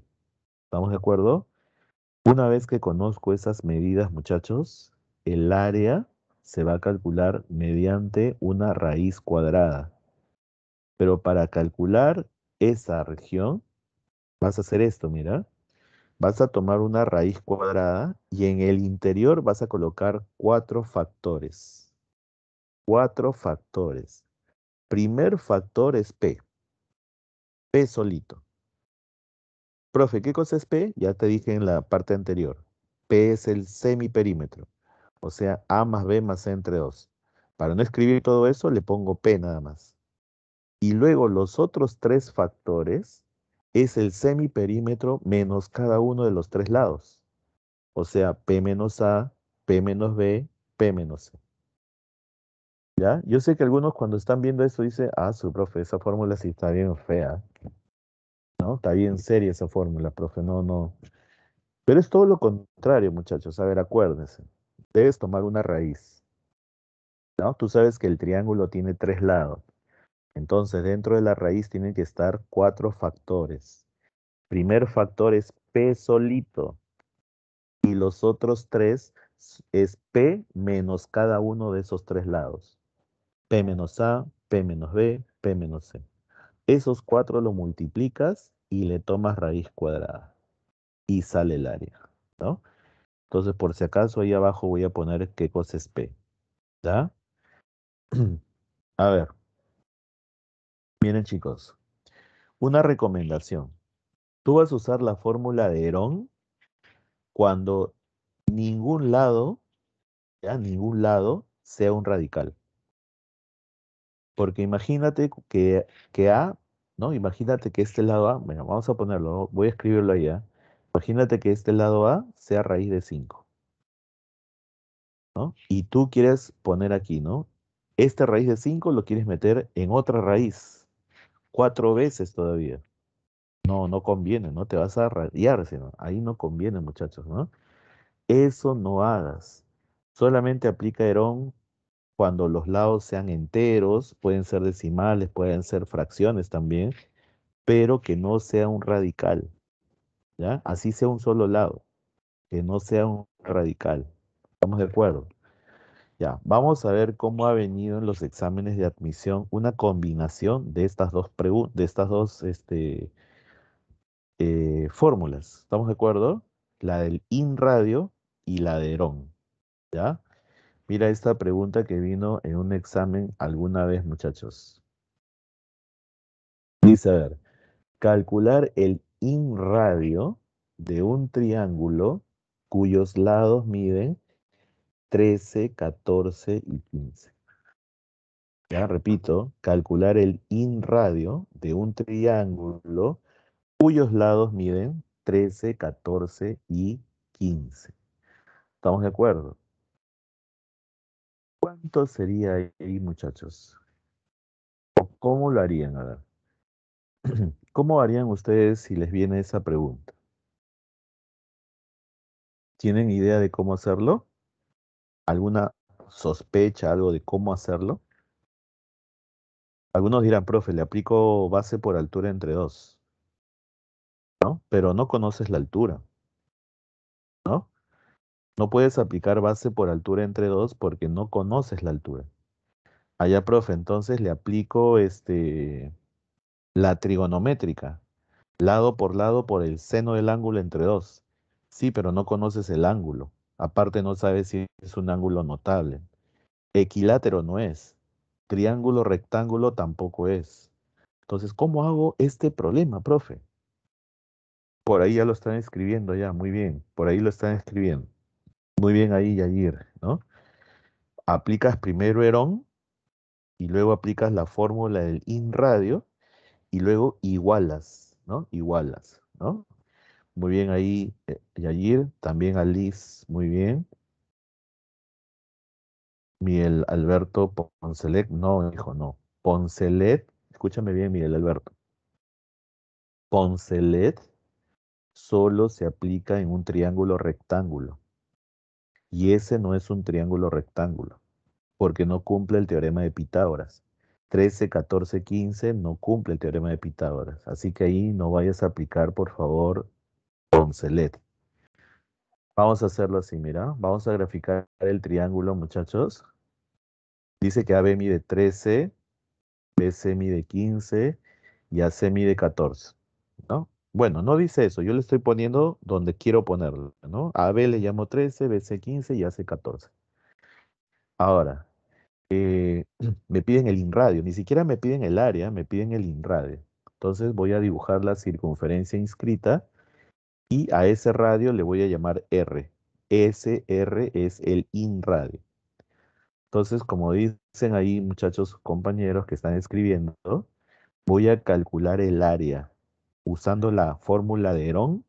¿Estamos de acuerdo? Una vez que conozco esas medidas, muchachos, el área se va a calcular mediante una raíz cuadrada. Pero para calcular esa región, vas a hacer esto, mira. Vas a tomar una raíz cuadrada y en el interior vas a colocar cuatro factores. Cuatro factores. Primer factor es P. P solito. Profe, ¿qué cosa es P? Ya te dije en la parte anterior. P es el semiperímetro. O sea, A más B más C entre 2. Para no escribir todo eso, le pongo P nada más. Y luego los otros tres factores es el semiperímetro menos cada uno de los tres lados. O sea, P menos A, P menos B, P menos C. ¿Ya? Yo sé que algunos cuando están viendo esto dicen, ah, su profe, esa fórmula sí está bien fea. ¿No? Está bien seria esa fórmula, profe, no, no. Pero es todo lo contrario, muchachos. A ver, acuérdense. Debes tomar una raíz. ¿No? Tú sabes que el triángulo tiene tres lados. Entonces, dentro de la raíz tienen que estar cuatro factores. Primer factor es P solito. Y los otros tres es P menos cada uno de esos tres lados. P menos A, P menos B, P menos C. Esos cuatro lo multiplicas y le tomas raíz cuadrada. Y sale el área, ¿no? Entonces, por si acaso, ahí abajo voy a poner qué cosa es P. ¿Ya? A ver. Miren chicos, una recomendación. Tú vas a usar la fórmula de Herón cuando ningún lado, ya ningún lado, sea un radical. Porque imagínate que, A, ¿no? Imagínate que este lado A, bueno, vamos a ponerlo, voy a escribirlo allá. ¿ah? Imagínate que este lado A sea raíz de 5. ¿no? Y tú quieres poner aquí, ¿no? Esta raíz de 5 lo quieres meter en otra raíz, cuatro veces todavía. No, no conviene, ¿no? Te vas a radiar, sino ahí no conviene, muchachos, ¿no? Eso no hagas. Solamente aplica herón cuando los lados sean enteros, pueden ser decimales, pueden ser fracciones también, pero que no sea un radical, ¿ya? Así sea un solo lado, que no sea un radical. ¿Estamos de acuerdo? vamos a ver cómo ha venido en los exámenes de admisión una combinación de estas dos, de estas dos este, eh, fórmulas. ¿Estamos de acuerdo? La del INRADIO y la de ERON. ¿Ya? Mira esta pregunta que vino en un examen alguna vez, muchachos. Dice, a ver, calcular el INRADIO de un triángulo cuyos lados miden 13, 14 y 15. Ya repito, calcular el inradio de un triángulo cuyos lados miden 13, 14 y 15. ¿Estamos de acuerdo? ¿Cuánto sería ahí, muchachos? ¿O cómo lo harían? A ver. ¿Cómo harían ustedes si les viene esa pregunta? ¿Tienen idea de cómo hacerlo? alguna sospecha, algo de cómo hacerlo? Algunos dirán, profe, le aplico base por altura entre dos. ¿No? Pero no conoces la altura. ¿No? No puedes aplicar base por altura entre dos porque no conoces la altura. Allá, profe, entonces le aplico este, la trigonométrica. Lado por lado por el seno del ángulo entre dos. Sí, pero no conoces el ángulo. Aparte no sabes si es un ángulo notable. Equilátero no es. Triángulo rectángulo tampoco es. Entonces, ¿cómo hago este problema, profe? Por ahí ya lo están escribiendo ya, muy bien. Por ahí lo están escribiendo. Muy bien ahí, Yair, ¿no? Aplicas primero Herón y luego aplicas la fórmula del INRADIO y luego igualas, ¿no? Igualas, ¿no? Muy bien ahí, eh, Yayir. También Alice, muy bien. Miguel Alberto Poncelet, no, hijo, no. Poncelet, escúchame bien, Miguel Alberto. Poncelet solo se aplica en un triángulo rectángulo. Y ese no es un triángulo rectángulo, porque no cumple el teorema de Pitágoras. 13, 14, 15 no cumple el teorema de Pitágoras. Así que ahí no vayas a aplicar, por favor, Vamos a hacerlo así, mira. Vamos a graficar el triángulo, muchachos. Dice que AB mide 13, BC mide 15 y AC mide 14, ¿no? Bueno, no dice eso. Yo le estoy poniendo donde quiero ponerlo, ¿no? AB le llamo 13, BC 15 y AC 14. Ahora, eh, me piden el inradio. Ni siquiera me piden el área, me piden el inradio. Entonces voy a dibujar la circunferencia inscrita y a ese radio le voy a llamar R. SR es el in radio. Entonces, como dicen ahí muchachos compañeros que están escribiendo, voy a calcular el área usando la fórmula de Herón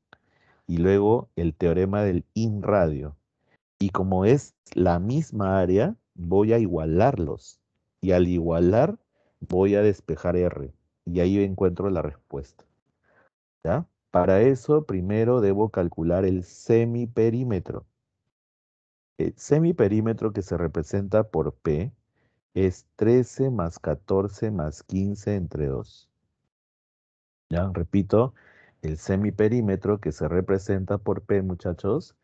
y luego el teorema del in radio. Y como es la misma área, voy a igualarlos. Y al igualar, voy a despejar R. Y ahí encuentro la respuesta. ¿Ya? Para eso, primero debo calcular el semiperímetro. El semiperímetro que se representa por P es 13 más 14 más 15 entre 2. Ya, repito, el semiperímetro que se representa por P, muchachos,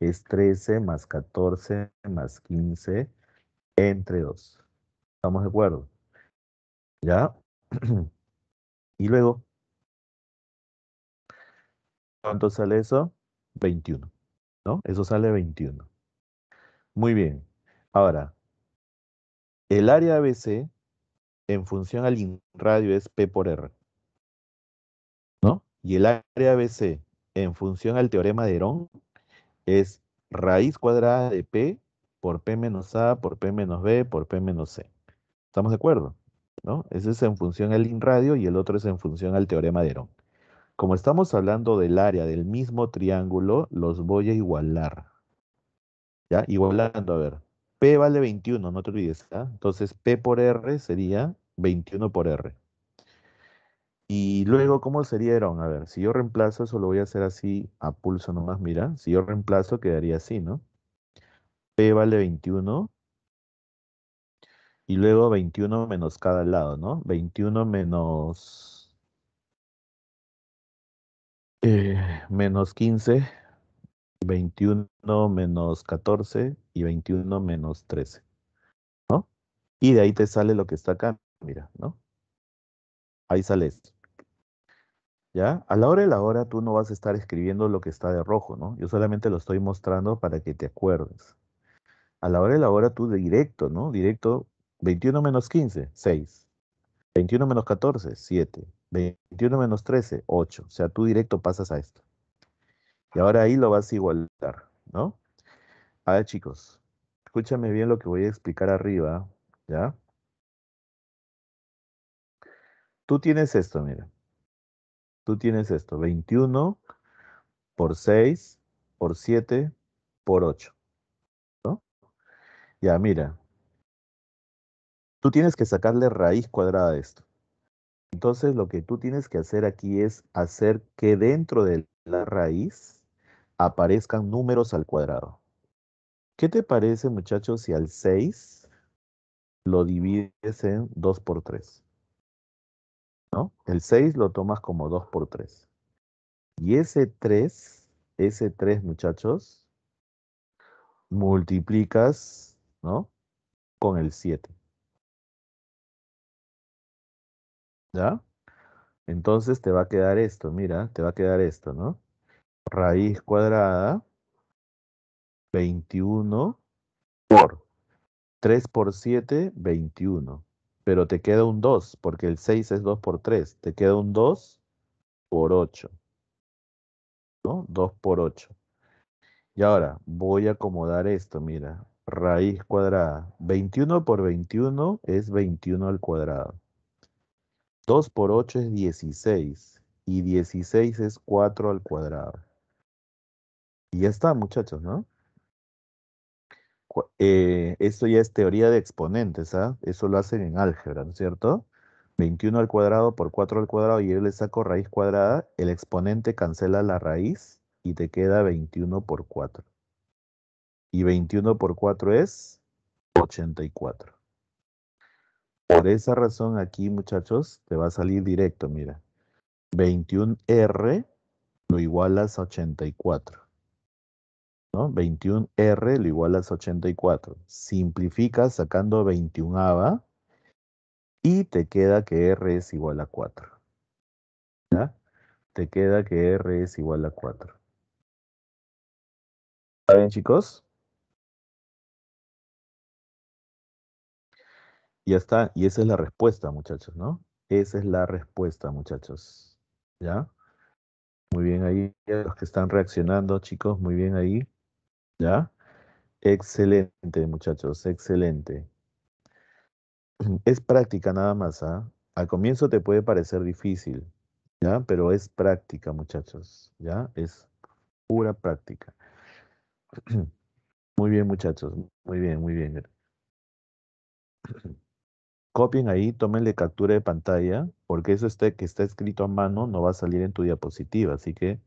es 13 más 14 más 15 entre 2. ¿Estamos de acuerdo? ¿Ya? y luego, ¿Cuánto sale eso? 21. ¿No? Eso sale 21. Muy bien. Ahora, el área ABC en función al radio es P por R. ¿No? Y el área ABC en función al teorema de Herón es raíz cuadrada de P por P menos A, por P menos B, por P menos C. ¿Estamos de acuerdo? ¿No? Ese es en función al inradio y el otro es en función al teorema de Herón. Como estamos hablando del área del mismo triángulo, los voy a igualar. ¿Ya? Igualando, a ver. P vale 21, no te olvides. Entonces, P por R sería 21 por R. Y luego, ¿cómo serían? A ver, si yo reemplazo, eso lo voy a hacer así a pulso nomás, mira. Si yo reemplazo, quedaría así, ¿no? P vale 21. Y luego 21 menos cada lado, ¿no? 21 menos eh, menos 15, 21 menos 14 y 21 menos 13. ¿No? Y de ahí te sale lo que está acá, mira, ¿no? Ahí sale esto. ¿Ya? A la hora de la hora tú no vas a estar escribiendo lo que está de rojo, ¿no? Yo solamente lo estoy mostrando para que te acuerdes. A la hora de la hora tú directo, ¿no? Directo, 21 menos 15, 6. 21 menos 14, 7. 21 menos 13, 8. O sea, tú directo pasas a esto. Y ahora ahí lo vas a igualar, ¿no? A ver, chicos, escúchame bien lo que voy a explicar arriba, ¿ya? Tú tienes esto, mira. Tú tienes esto, 21 por 6, por 7, por 8. ¿No? Ya, mira. Tú tienes que sacarle raíz cuadrada de esto. Entonces lo que tú tienes que hacer aquí es hacer que dentro de la raíz aparezcan números al cuadrado. ¿Qué te parece, muchachos, si al 6 lo divides en 2 por 3? ¿No? El 6 lo tomas como 2 por 3. Y ese 3, ese 3, muchachos, multiplicas, ¿no? Con el 7. Entonces te va a quedar esto, mira, te va a quedar esto, ¿no? Raíz cuadrada 21 por 3 por 7, 21. Pero te queda un 2, porque el 6 es 2 por 3. Te queda un 2 por 8. ¿No? 2 por 8. Y ahora voy a acomodar esto, mira. Raíz cuadrada. 21 por 21 es 21 al cuadrado. 2 por 8 es 16 y 16 es 4 al cuadrado. Y ya está, muchachos, ¿no? Eh, esto ya es teoría de exponentes, ¿ah? Eso lo hacen en álgebra, ¿no es cierto? 21 al cuadrado por 4 al cuadrado y yo le saco raíz cuadrada, el exponente cancela la raíz y te queda 21 por 4. Y 21 por 4 es 84. Por esa razón aquí, muchachos, te va a salir directo, mira. 21R lo igualas a 84. ¿no? 21R lo igualas a 84. Simplifica sacando 21 y te queda que R es igual a 4. ¿Ya? Te queda que R es igual a 4. ¿Está chicos? Ya está, y esa es la respuesta, muchachos, ¿no? Esa es la respuesta, muchachos. ¿Ya? Muy bien ahí, los que están reaccionando, chicos, muy bien ahí. ¿Ya? Excelente, muchachos, excelente. Es práctica nada más, ¿ah? Al comienzo te puede parecer difícil, ¿ya? Pero es práctica, muchachos, ¿ya? Es pura práctica. Muy bien, muchachos, muy bien, muy bien. copien ahí, tómenle captura de pantalla, porque eso este, que está escrito a mano no va a salir en tu diapositiva, así que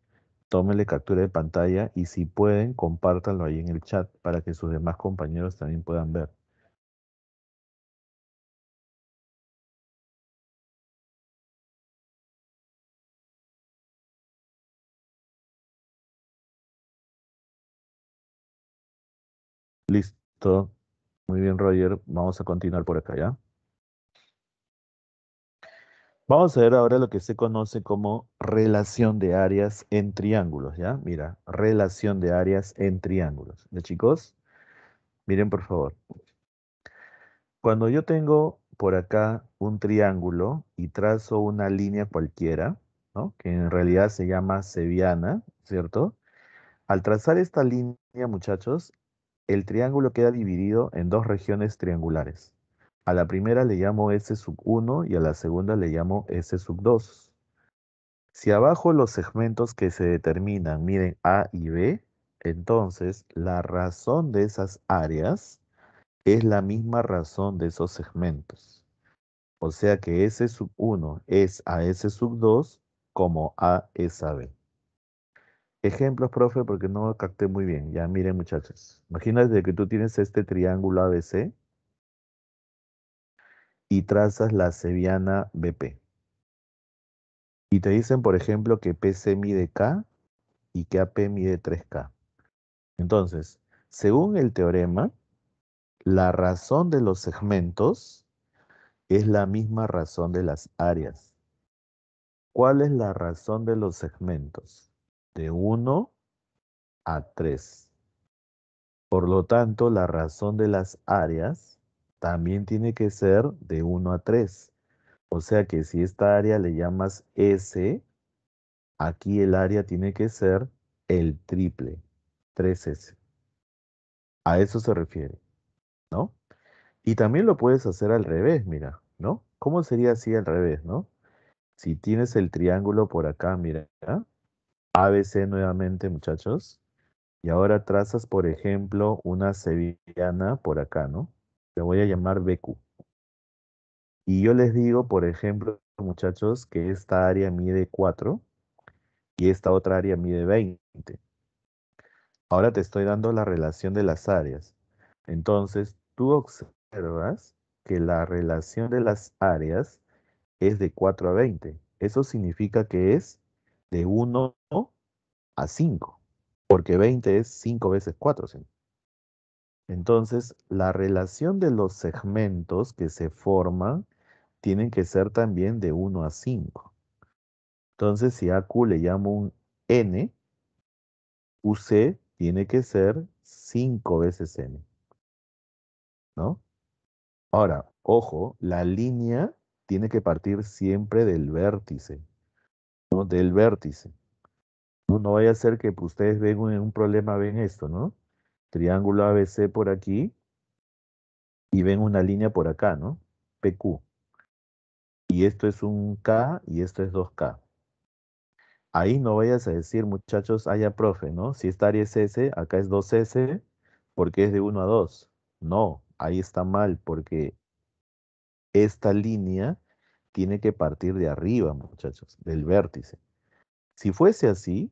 tómenle captura de pantalla y si pueden, compártanlo ahí en el chat para que sus demás compañeros también puedan ver. Listo. Muy bien, Roger. Vamos a continuar por acá, ¿ya? Vamos a ver ahora lo que se conoce como relación de áreas en triángulos, ¿ya? Mira, relación de áreas en triángulos. ¿Ya chicos? Miren por favor. Cuando yo tengo por acá un triángulo y trazo una línea cualquiera, ¿no? que en realidad se llama seviana, ¿cierto? Al trazar esta línea, muchachos, el triángulo queda dividido en dos regiones triangulares. A la primera le llamo S sub 1 y a la segunda le llamo S sub 2. Si abajo los segmentos que se determinan miren A y B, entonces la razón de esas áreas es la misma razón de esos segmentos. O sea que S sub 1 es a S sub 2 como A es a B. Ejemplos, profe, porque no capté muy bien. Ya miren, muchachos. Imagínate que tú tienes este triángulo ABC y trazas la seviana BP. Y te dicen, por ejemplo, que PC mide K y que AP mide 3K. Entonces, según el teorema, la razón de los segmentos es la misma razón de las áreas. ¿Cuál es la razón de los segmentos? De 1 a 3. Por lo tanto, la razón de las áreas también tiene que ser de 1 a 3. O sea que si esta área le llamas S, aquí el área tiene que ser el triple, 3S. A eso se refiere, ¿no? Y también lo puedes hacer al revés, mira, ¿no? ¿Cómo sería así al revés, no? Si tienes el triángulo por acá, mira, ABC nuevamente, muchachos. Y ahora trazas, por ejemplo, una sevillana por acá, ¿no? Le voy a llamar BQ. Y yo les digo, por ejemplo, muchachos, que esta área mide 4 y esta otra área mide 20. Ahora te estoy dando la relación de las áreas. Entonces, tú observas que la relación de las áreas es de 4 a 20. Eso significa que es de 1 a 5, porque 20 es 5 veces 4. ¿sí? Entonces, la relación de los segmentos que se forman tienen que ser también de 1 a 5. Entonces, si a Q le llamo un N, UC tiene que ser 5 veces N. ¿No? Ahora, ojo, la línea tiene que partir siempre del vértice. ¿no? Del vértice. No, vaya a ser que ustedes ven un problema, ven esto, ¿no? triángulo ABC por aquí y ven una línea por acá, ¿no? PQ. Y esto es un K y esto es 2K. Ahí no vayas a decir, muchachos, haya ah, profe, ¿no? Si esta área es S, acá es 2S, porque es de 1 a 2. No, ahí está mal, porque esta línea tiene que partir de arriba, muchachos, del vértice. Si fuese así,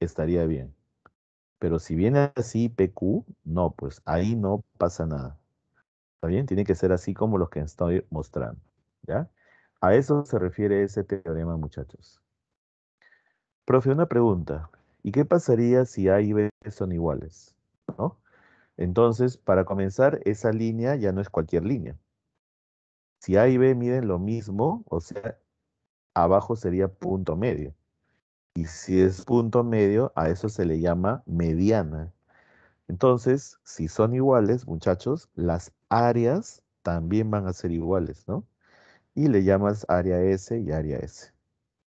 estaría bien. Pero si viene así PQ, no, pues ahí no pasa nada. ¿Está bien? Tiene que ser así como los que estoy mostrando. ¿Ya? A eso se refiere ese teorema, muchachos. Profe, una pregunta. ¿Y qué pasaría si A y B son iguales? ¿No? Entonces, para comenzar, esa línea ya no es cualquier línea. Si A y B miden lo mismo, o sea, abajo sería punto medio. Y si es punto medio, a eso se le llama mediana. Entonces, si son iguales, muchachos, las áreas también van a ser iguales, ¿no? Y le llamas área S y área S.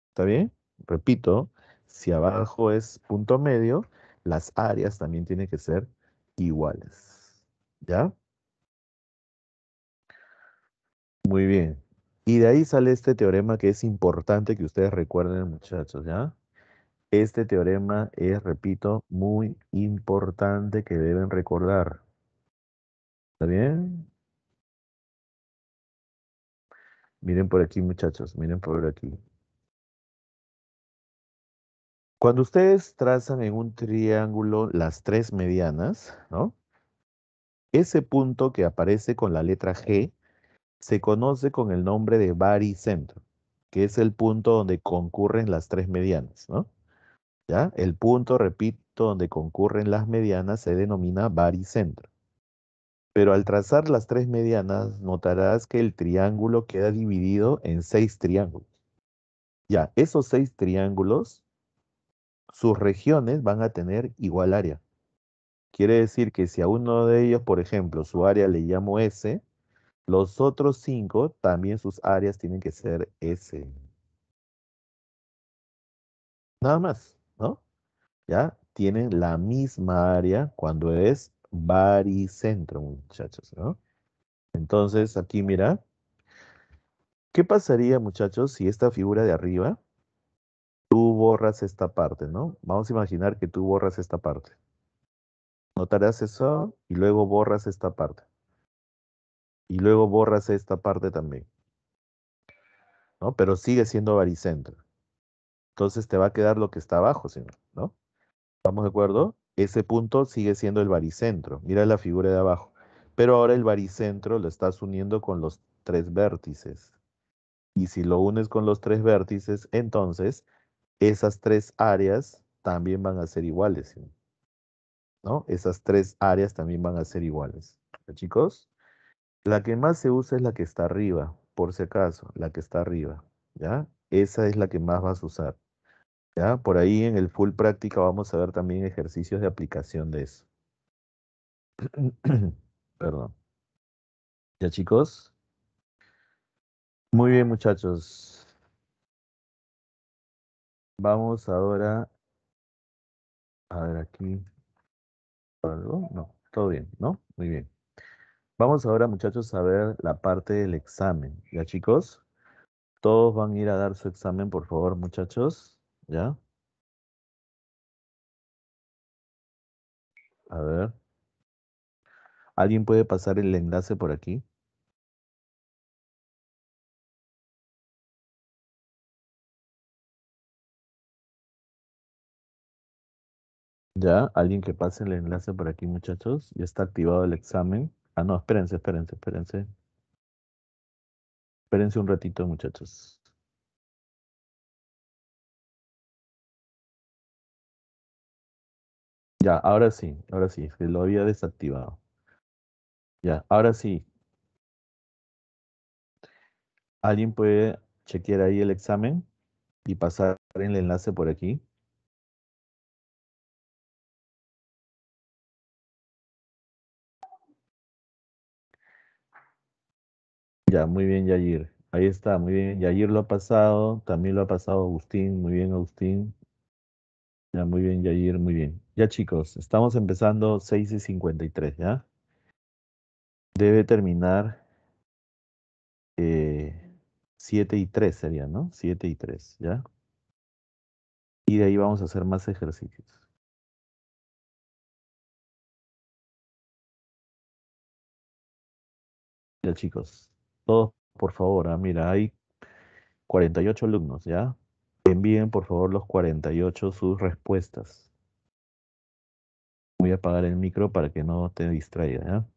¿Está bien? Repito, si abajo es punto medio, las áreas también tienen que ser iguales. ¿Ya? Muy bien. Y de ahí sale este teorema que es importante que ustedes recuerden, muchachos, ¿ya? Este teorema es, repito, muy importante que deben recordar. ¿Está bien? Miren por aquí, muchachos, miren por aquí. Cuando ustedes trazan en un triángulo las tres medianas, ¿no? Ese punto que aparece con la letra G se conoce con el nombre de baricentro, que es el punto donde concurren las tres medianas, ¿no? ¿ya? El punto, repito, donde concurren las medianas se denomina baricentro. Pero al trazar las tres medianas, notarás que el triángulo queda dividido en seis triángulos. Ya, esos seis triángulos, sus regiones van a tener igual área. Quiere decir que si a uno de ellos, por ejemplo, su área le llamo S, los otros cinco también sus áreas tienen que ser S. Nada más. ¿no? ¿Ya? Tienen la misma área cuando es baricentro, muchachos, Entonces, aquí mira, ¿qué pasaría, muchachos, si esta figura de arriba, tú borras esta parte, ¿no? Vamos a imaginar que tú borras esta parte. Notarás eso y luego borras esta parte. Y luego borras esta parte también. ¿No? Pero sigue siendo baricentro. Entonces te va a quedar lo que está abajo, ¿sí ¿no? ¿Estamos de acuerdo? Ese punto sigue siendo el baricentro. Mira la figura de abajo. Pero ahora el baricentro lo estás uniendo con los tres vértices. Y si lo unes con los tres vértices, entonces esas tres áreas también van a ser iguales. ¿No? Esas tres áreas también van a ser iguales. ¿Chicos? La que más se usa es la que está arriba, por si acaso, la que está arriba. ¿Ya? Esa es la que más vas a usar. ¿ya? Por ahí en el full práctica vamos a ver también ejercicios de aplicación de eso. Perdón. ¿Ya chicos? Muy bien muchachos. Vamos ahora a ver aquí. ¿Algo? No, todo bien, ¿no? Muy bien. Vamos ahora, muchachos, a ver la parte del examen. ¿Ya, chicos? Todos van a ir a dar su examen, por favor, muchachos. ¿Ya? A ver. ¿Alguien puede pasar el enlace por aquí? Ya, alguien que pase el enlace por aquí, muchachos. Ya está activado el examen. Ah, no, espérense, espérense, espérense. Espérense un ratito, muchachos. Ya, ahora sí, ahora sí, se lo había desactivado. Ya, ahora sí. ¿Alguien puede chequear ahí el examen y pasar el enlace por aquí? Ya, muy bien, Yair. Ahí está, muy bien. Yair lo ha pasado, también lo ha pasado Agustín, muy bien, Agustín. Ya, muy bien, Yair, muy bien. Ya chicos, estamos empezando 6 y 53, ¿ya? Debe terminar 7 eh, y 3 sería, ¿no? 7 y 3, ¿ya? Y de ahí vamos a hacer más ejercicios. Ya chicos, todos por favor, ¿ah? mira, hay 48 alumnos, ¿ya? Envíen por favor los 48 sus respuestas. Voy a apagar el micro para que no te distraiga.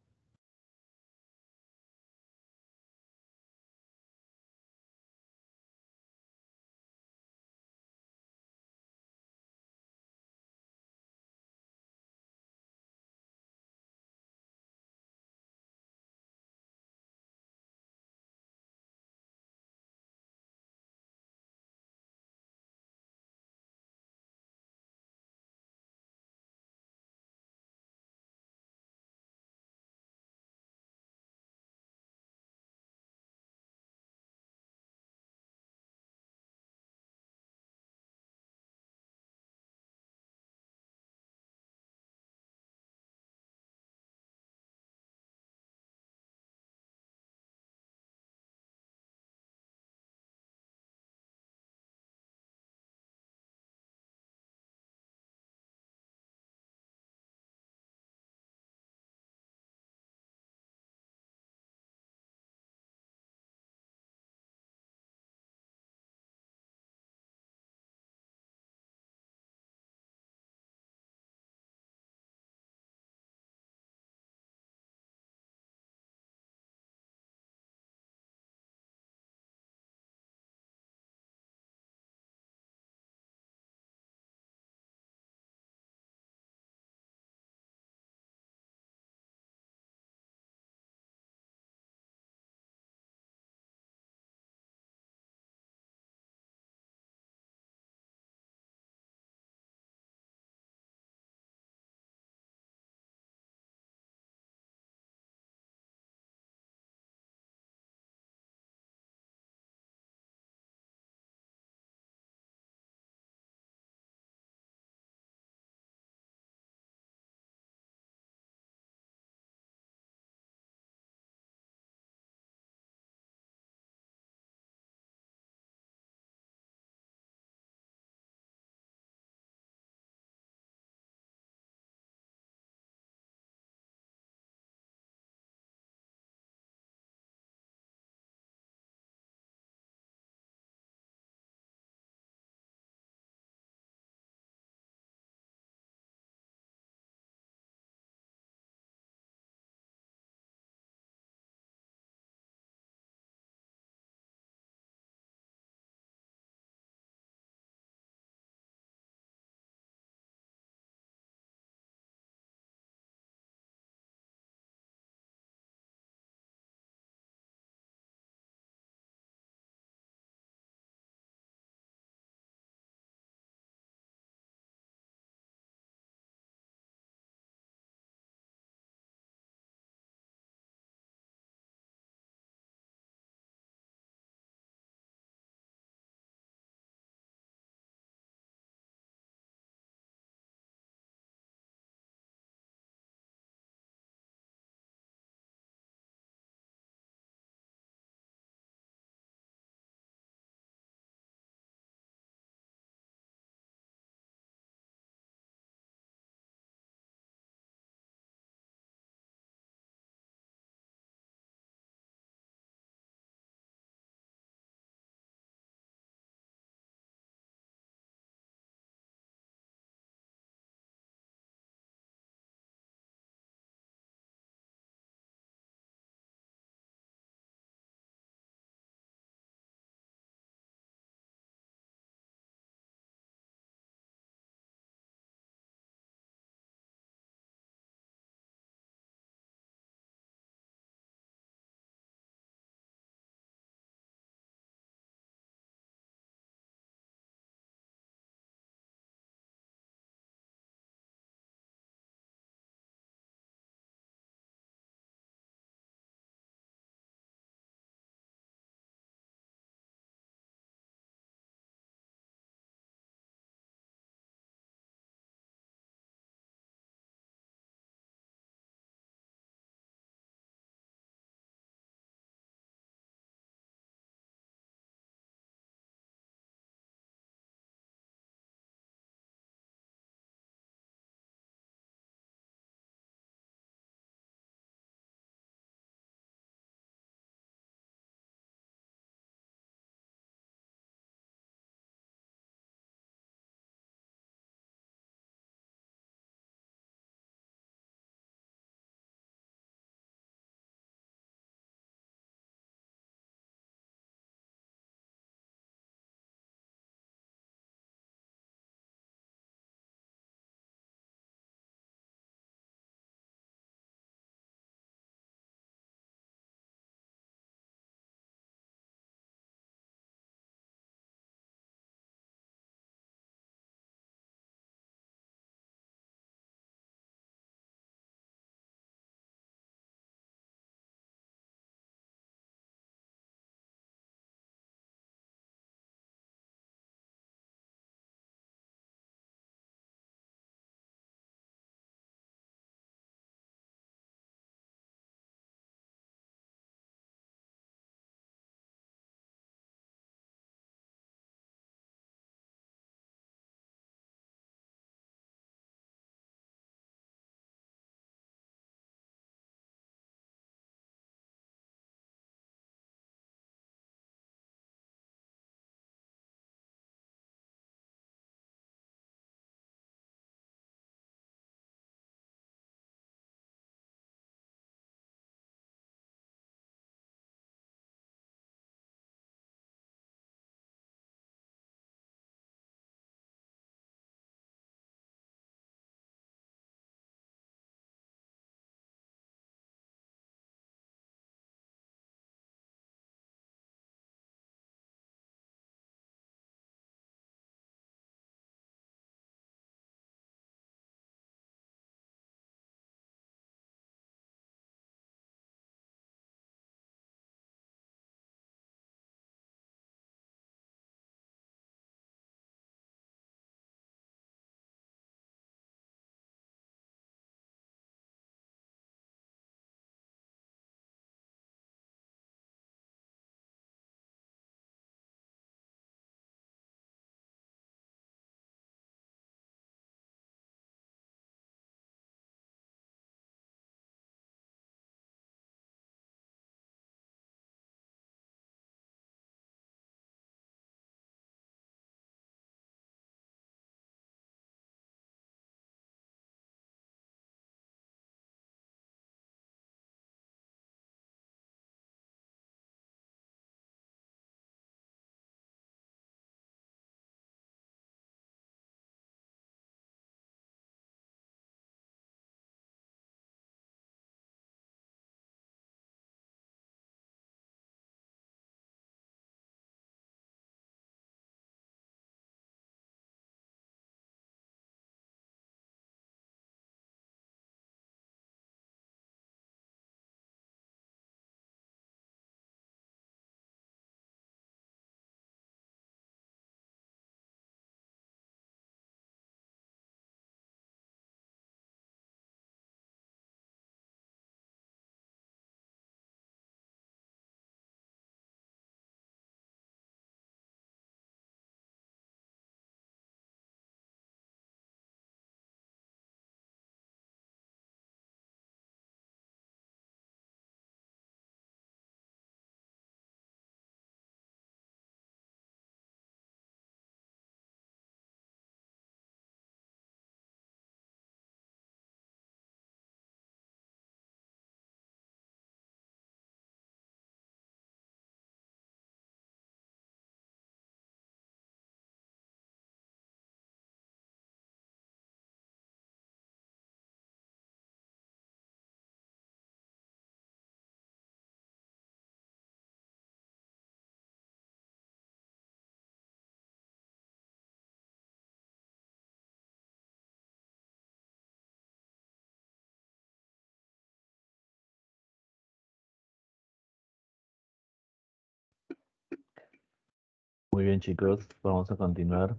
Muy bien, chicos, vamos a continuar.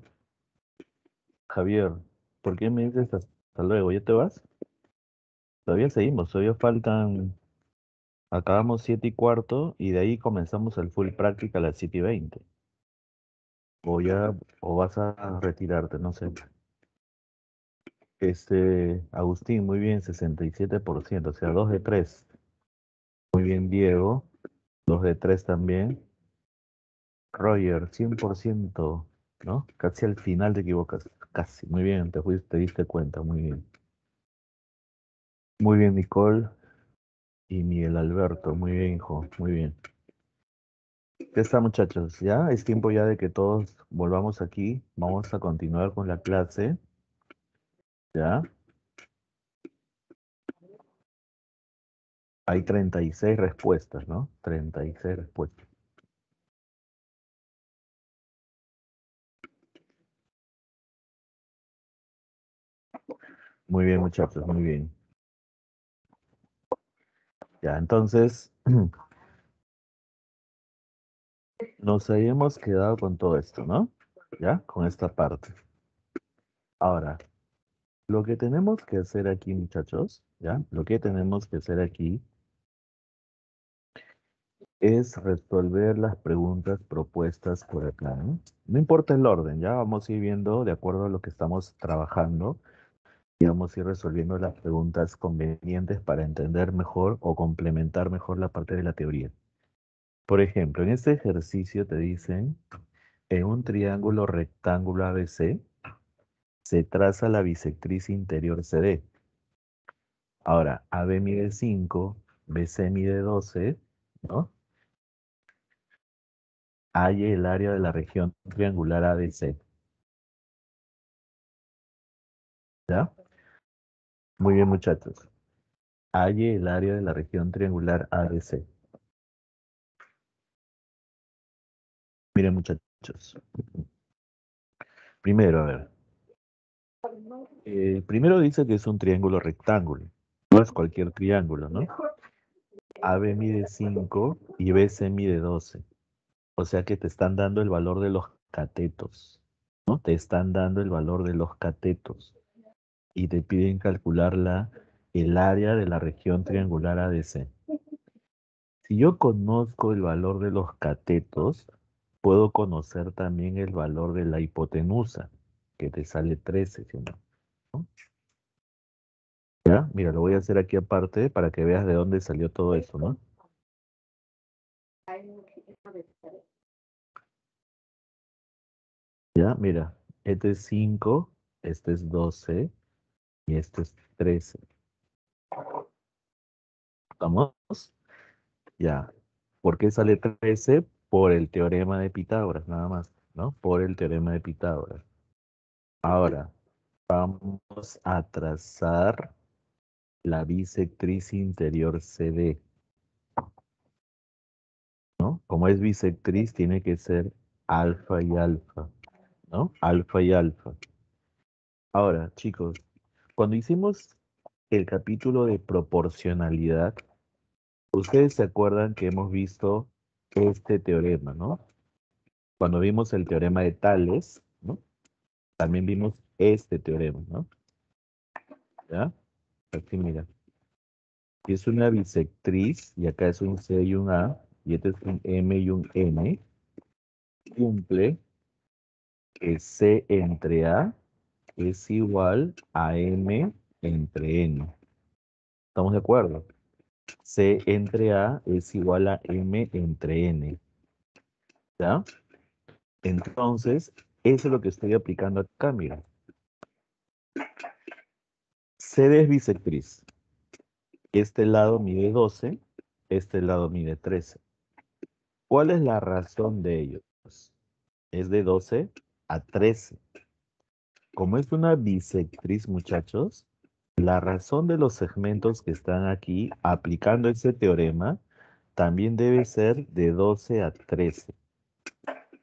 Javier, ¿por qué me dices hasta luego? ¿Ya te vas? Todavía seguimos, todavía faltan. Acabamos 7 y cuarto y de ahí comenzamos el full práctica a las 7 y 20. O ya, o vas a retirarte, no sé. Este, Agustín, muy bien, 67%, o sea, 2 de 3. Muy bien, Diego, 2 de 3 también. Roger, 100%, ¿no? Casi al final te equivocas. Casi, muy bien, te, diste cuenta, muy bien. Muy bien, Nicole. Y Miguel Alberto, muy bien, hijo, muy bien. ¿Qué está, muchachos, ya es tiempo ya de que todos volvamos aquí. Vamos a continuar con la clase. ¿Ya? Hay 36 respuestas, ¿no? 36 respuestas. Muy bien, muchachos, muy bien. Ya, entonces, nos habíamos quedado con todo esto, ¿no? Ya, con esta parte. Ahora, lo que tenemos que hacer aquí, muchachos, ya, lo que tenemos que hacer aquí es resolver las preguntas propuestas por el plan no importa el orden, ya vamos a ir viendo de acuerdo a lo que estamos trabajando y vamos a ir resolviendo las preguntas convenientes para entender mejor o complementar mejor la parte de la teoría. Por ejemplo, en este ejercicio te dicen, en un triángulo rectángulo ABC se traza la bisectriz interior CD. Ahora, AB mide 5, BC mide 12, ¿no? Hay el área de la región triangular ABC. ¿Ya? Muy bien, muchachos. Halle el área de la región triangular ABC. Miren, muchachos. Primero, a ver. Eh, primero dice que es un triángulo rectángulo. No es cualquier triángulo, ¿no? AB mide 5 y BC mide 12. O sea que te están dando el valor de los catetos. ¿no? Te están dando el valor de los catetos y te piden la el área de la región triangular ADC. Si yo conozco el valor de los catetos, puedo conocer también el valor de la hipotenusa, que te sale 13, ¿Ya? Mira, lo voy a hacer aquí aparte para que veas de dónde salió todo eso, ¿no? Ya, mira, este es 5, este es 12, y este es 13. ¿Estamos? Ya. ¿Por qué sale 13? Por el teorema de Pitágoras, nada más, ¿no? Por el teorema de Pitágoras. Ahora, vamos a trazar la bisectriz interior CD. ¿No? Como es bisectriz, tiene que ser alfa y alfa, ¿no? Alfa y alfa. Ahora, chicos, cuando hicimos el capítulo de proporcionalidad, ustedes se acuerdan que hemos visto este teorema, ¿no? Cuando vimos el teorema de Tales, ¿no? También vimos este teorema, ¿no? ¿Ya? Aquí mira. Es una bisectriz, y acá es un C y un A, y este es un M y un N. Cumple que C entre A es igual a M entre N. ¿Estamos de acuerdo? C entre A es igual a M entre N. ¿Ya? Entonces, eso es lo que estoy aplicando acá, mira. C es bisectriz. Este lado mide 12, este lado mide 13. ¿Cuál es la razón de ellos? Es de 12 a 13 como es una bisectriz, muchachos, la razón de los segmentos que están aquí aplicando ese teorema también debe ser de 12 a 13.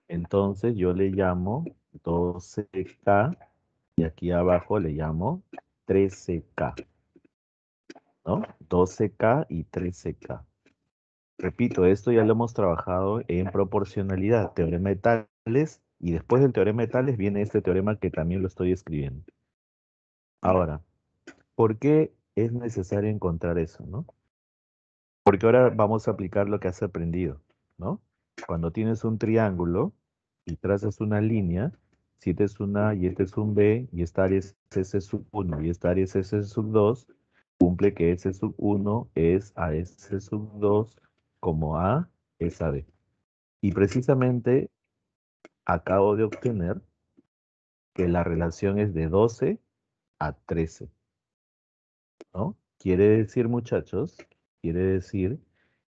Entonces yo le llamo 12K y aquí abajo le llamo 13K. ¿No? 12K y 13K. Repito, esto ya lo hemos trabajado en proporcionalidad. Teorema de Tales y después del teorema de Tales viene este teorema que también lo estoy escribiendo. Ahora, ¿por qué es necesario encontrar eso, no? Porque ahora vamos a aplicar lo que has aprendido, ¿no? Cuando tienes un triángulo y trazas una línea, si este es una y este es un B y esta área es S sub 1 y esta área es S sub 2, cumple que S sub 1 es a S sub 2 como A es a B. Y precisamente acabo de obtener que la relación es de 12 a 13. ¿No? Quiere decir, muchachos, quiere decir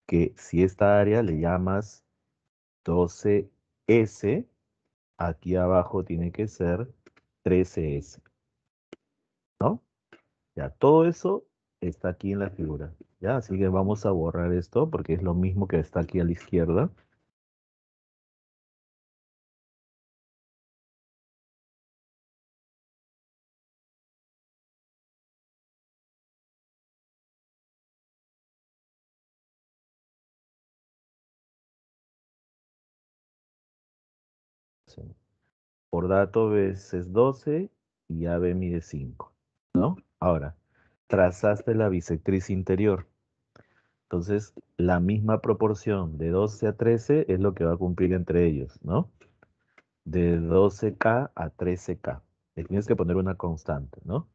que si esta área le llamas 12S, aquí abajo tiene que ser 13S. ¿No? Ya, todo eso está aquí en la figura. ¿Ya? Así que vamos a borrar esto porque es lo mismo que está aquí a la izquierda. por dato veces 12 y AB mide 5, ¿no? Ahora, trazaste la bisectriz interior. Entonces, la misma proporción de 12 a 13 es lo que va a cumplir entre ellos, ¿no? De 12K a 13K. Le tienes que poner una constante, ¿no?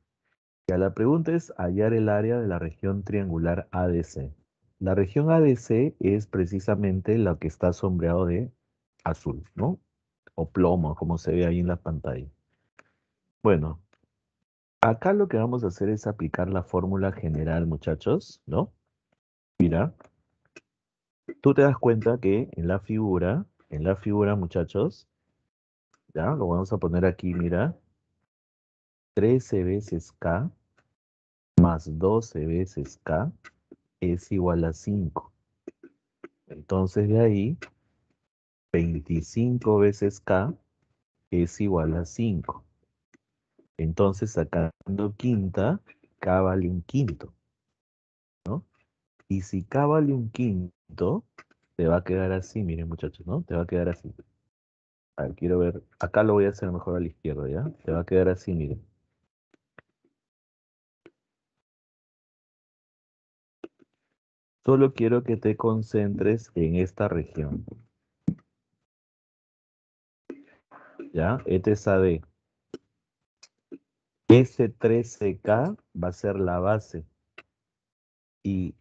Ya la pregunta es hallar el área de la región triangular ADC. La región ADC es precisamente la que está sombreado de azul, ¿no? o plomo, como se ve ahí en la pantalla. Bueno, acá lo que vamos a hacer es aplicar la fórmula general, muchachos, ¿no? Mira, tú te das cuenta que en la figura, en la figura, muchachos, ya, lo vamos a poner aquí, mira, 13 veces K más 12 veces K es igual a 5. Entonces de ahí 25 veces K es igual a 5. Entonces, sacando quinta, K vale un quinto. ¿no? Y si K vale un quinto, te va a quedar así, miren muchachos, ¿no? Te va a quedar así. A ver, quiero ver, acá lo voy a hacer mejor a la izquierda, ¿ya? Te va a quedar así, miren. Solo quiero que te concentres en esta región. ¿ya? Este es S13K va a ser la base. Y,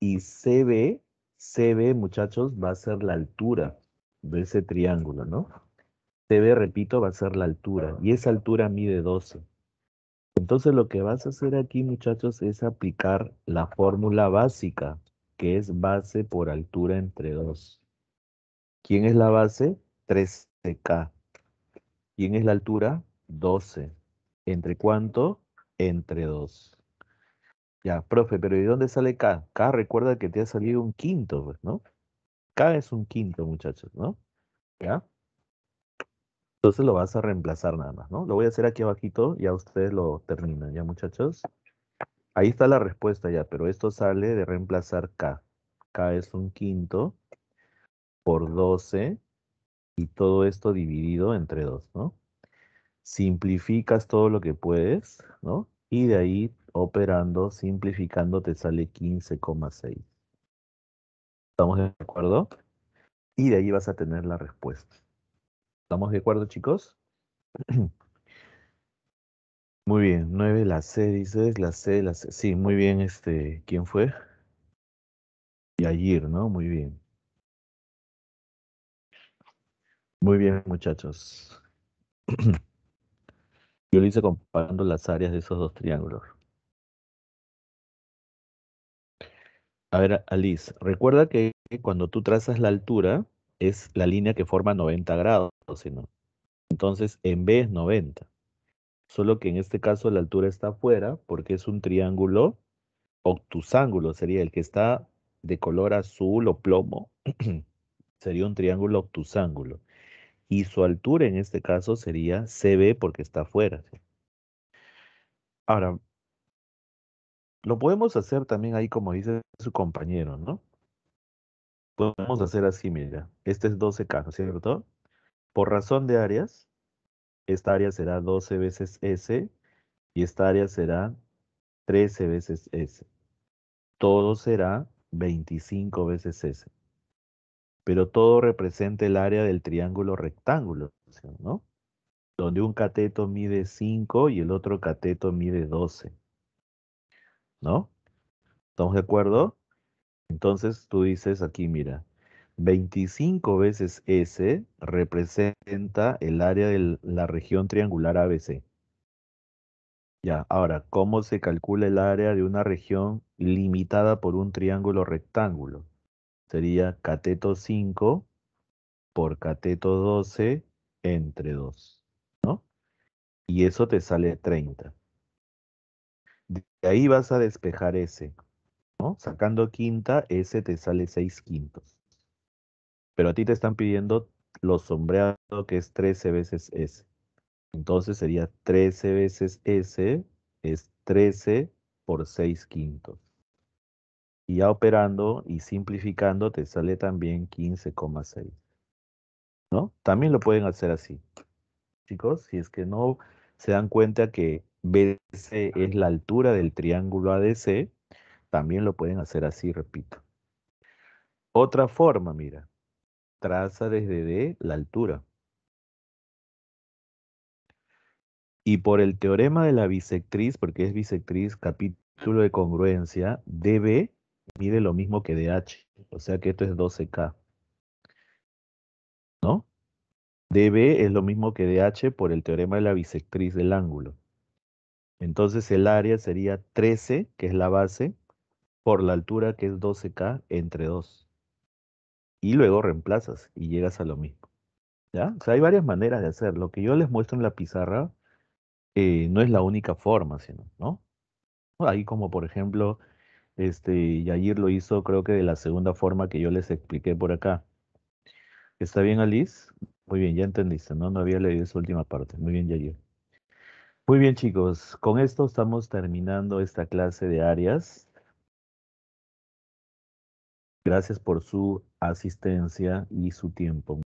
y CB, CB, muchachos, va a ser la altura de ese triángulo, ¿no? CB, repito, va a ser la altura. Y esa altura mide 12. Entonces lo que vas a hacer aquí, muchachos, es aplicar la fórmula básica, que es base por altura entre 2. ¿Quién es la base? 3 K. ¿Quién es la altura? 12. ¿Entre cuánto? Entre 2. Ya, profe, pero ¿y dónde sale K? K recuerda que te ha salido un quinto, pues, ¿no? K es un quinto, muchachos, ¿no? ¿Ya? Entonces lo vas a reemplazar nada más, ¿no? Lo voy a hacer aquí abajito, ya ustedes lo terminan, ¿ya, muchachos? Ahí está la respuesta ya, pero esto sale de reemplazar K. K es un quinto por 12 y todo esto dividido entre dos, ¿no? Simplificas todo lo que puedes, ¿no? Y de ahí operando, simplificando, te sale 15,6. ¿Estamos de acuerdo? Y de ahí vas a tener la respuesta. ¿Estamos de acuerdo, chicos? Muy bien, 9 la C, dices, la C, la C. Sí, muy bien, este, ¿quién fue? Ayer, ¿no? Muy bien. Muy bien, muchachos. Yo lo hice comparando las áreas de esos dos triángulos. A ver, Alice, recuerda que cuando tú trazas la altura, es la línea que forma 90 grados, no Entonces, en B es 90. Solo que en este caso la altura está afuera porque es un triángulo octusángulo, sería el que está de color azul o plomo, sería un triángulo octusángulo y su altura en este caso sería CB porque está afuera. Ahora, lo podemos hacer también ahí como dice su compañero, ¿no? Podemos hacer así, mira, este es 12K, ¿cierto? Por razón de áreas, esta área será 12 veces S y esta área será 13 veces S. Todo será 25 veces S pero todo representa el área del triángulo rectángulo, ¿no? Donde un cateto mide 5 y el otro cateto mide 12. ¿No? ¿Estamos de acuerdo? Entonces tú dices aquí, mira, 25 veces S representa el área de la región triangular ABC. Ya, ahora, ¿cómo se calcula el área de una región limitada por un triángulo rectángulo? Sería cateto 5 por cateto 12 entre 2, ¿no? Y eso te sale 30. De ahí vas a despejar ese. ¿no? Sacando quinta, ese te sale 6 quintos. Pero a ti te están pidiendo lo sombreado que es 13 veces S. Entonces sería 13 veces S es 13 por 6 quintos. Y ya operando y simplificando te sale también 15,6. ¿No? También lo pueden hacer así. Chicos, si es que no se dan cuenta que BC es la altura del triángulo ADC, también lo pueden hacer así, repito. Otra forma, mira. Traza desde D la altura. Y por el teorema de la bisectriz, porque es bisectriz, capítulo de congruencia, DB mide lo mismo que DH, o sea que esto es 12K. ¿No? DB es lo mismo que DH por el teorema de la bisectriz del ángulo. Entonces el área sería 13, que es la base, por la altura que es 12K entre 2. Y luego reemplazas y llegas a lo mismo. ¿Ya? O sea, hay varias maneras de hacer. Lo que yo les muestro en la pizarra eh, no es la única forma, sino, ¿no? Ahí como por ejemplo este, Yair lo hizo creo que de la segunda forma que yo les expliqué por acá. ¿Está bien, Alice? Muy bien, ya entendiste, ¿no? No había leído esa última parte. Muy bien, Yair. Muy bien, chicos. Con esto estamos terminando esta clase de áreas. Gracias por su asistencia y su tiempo.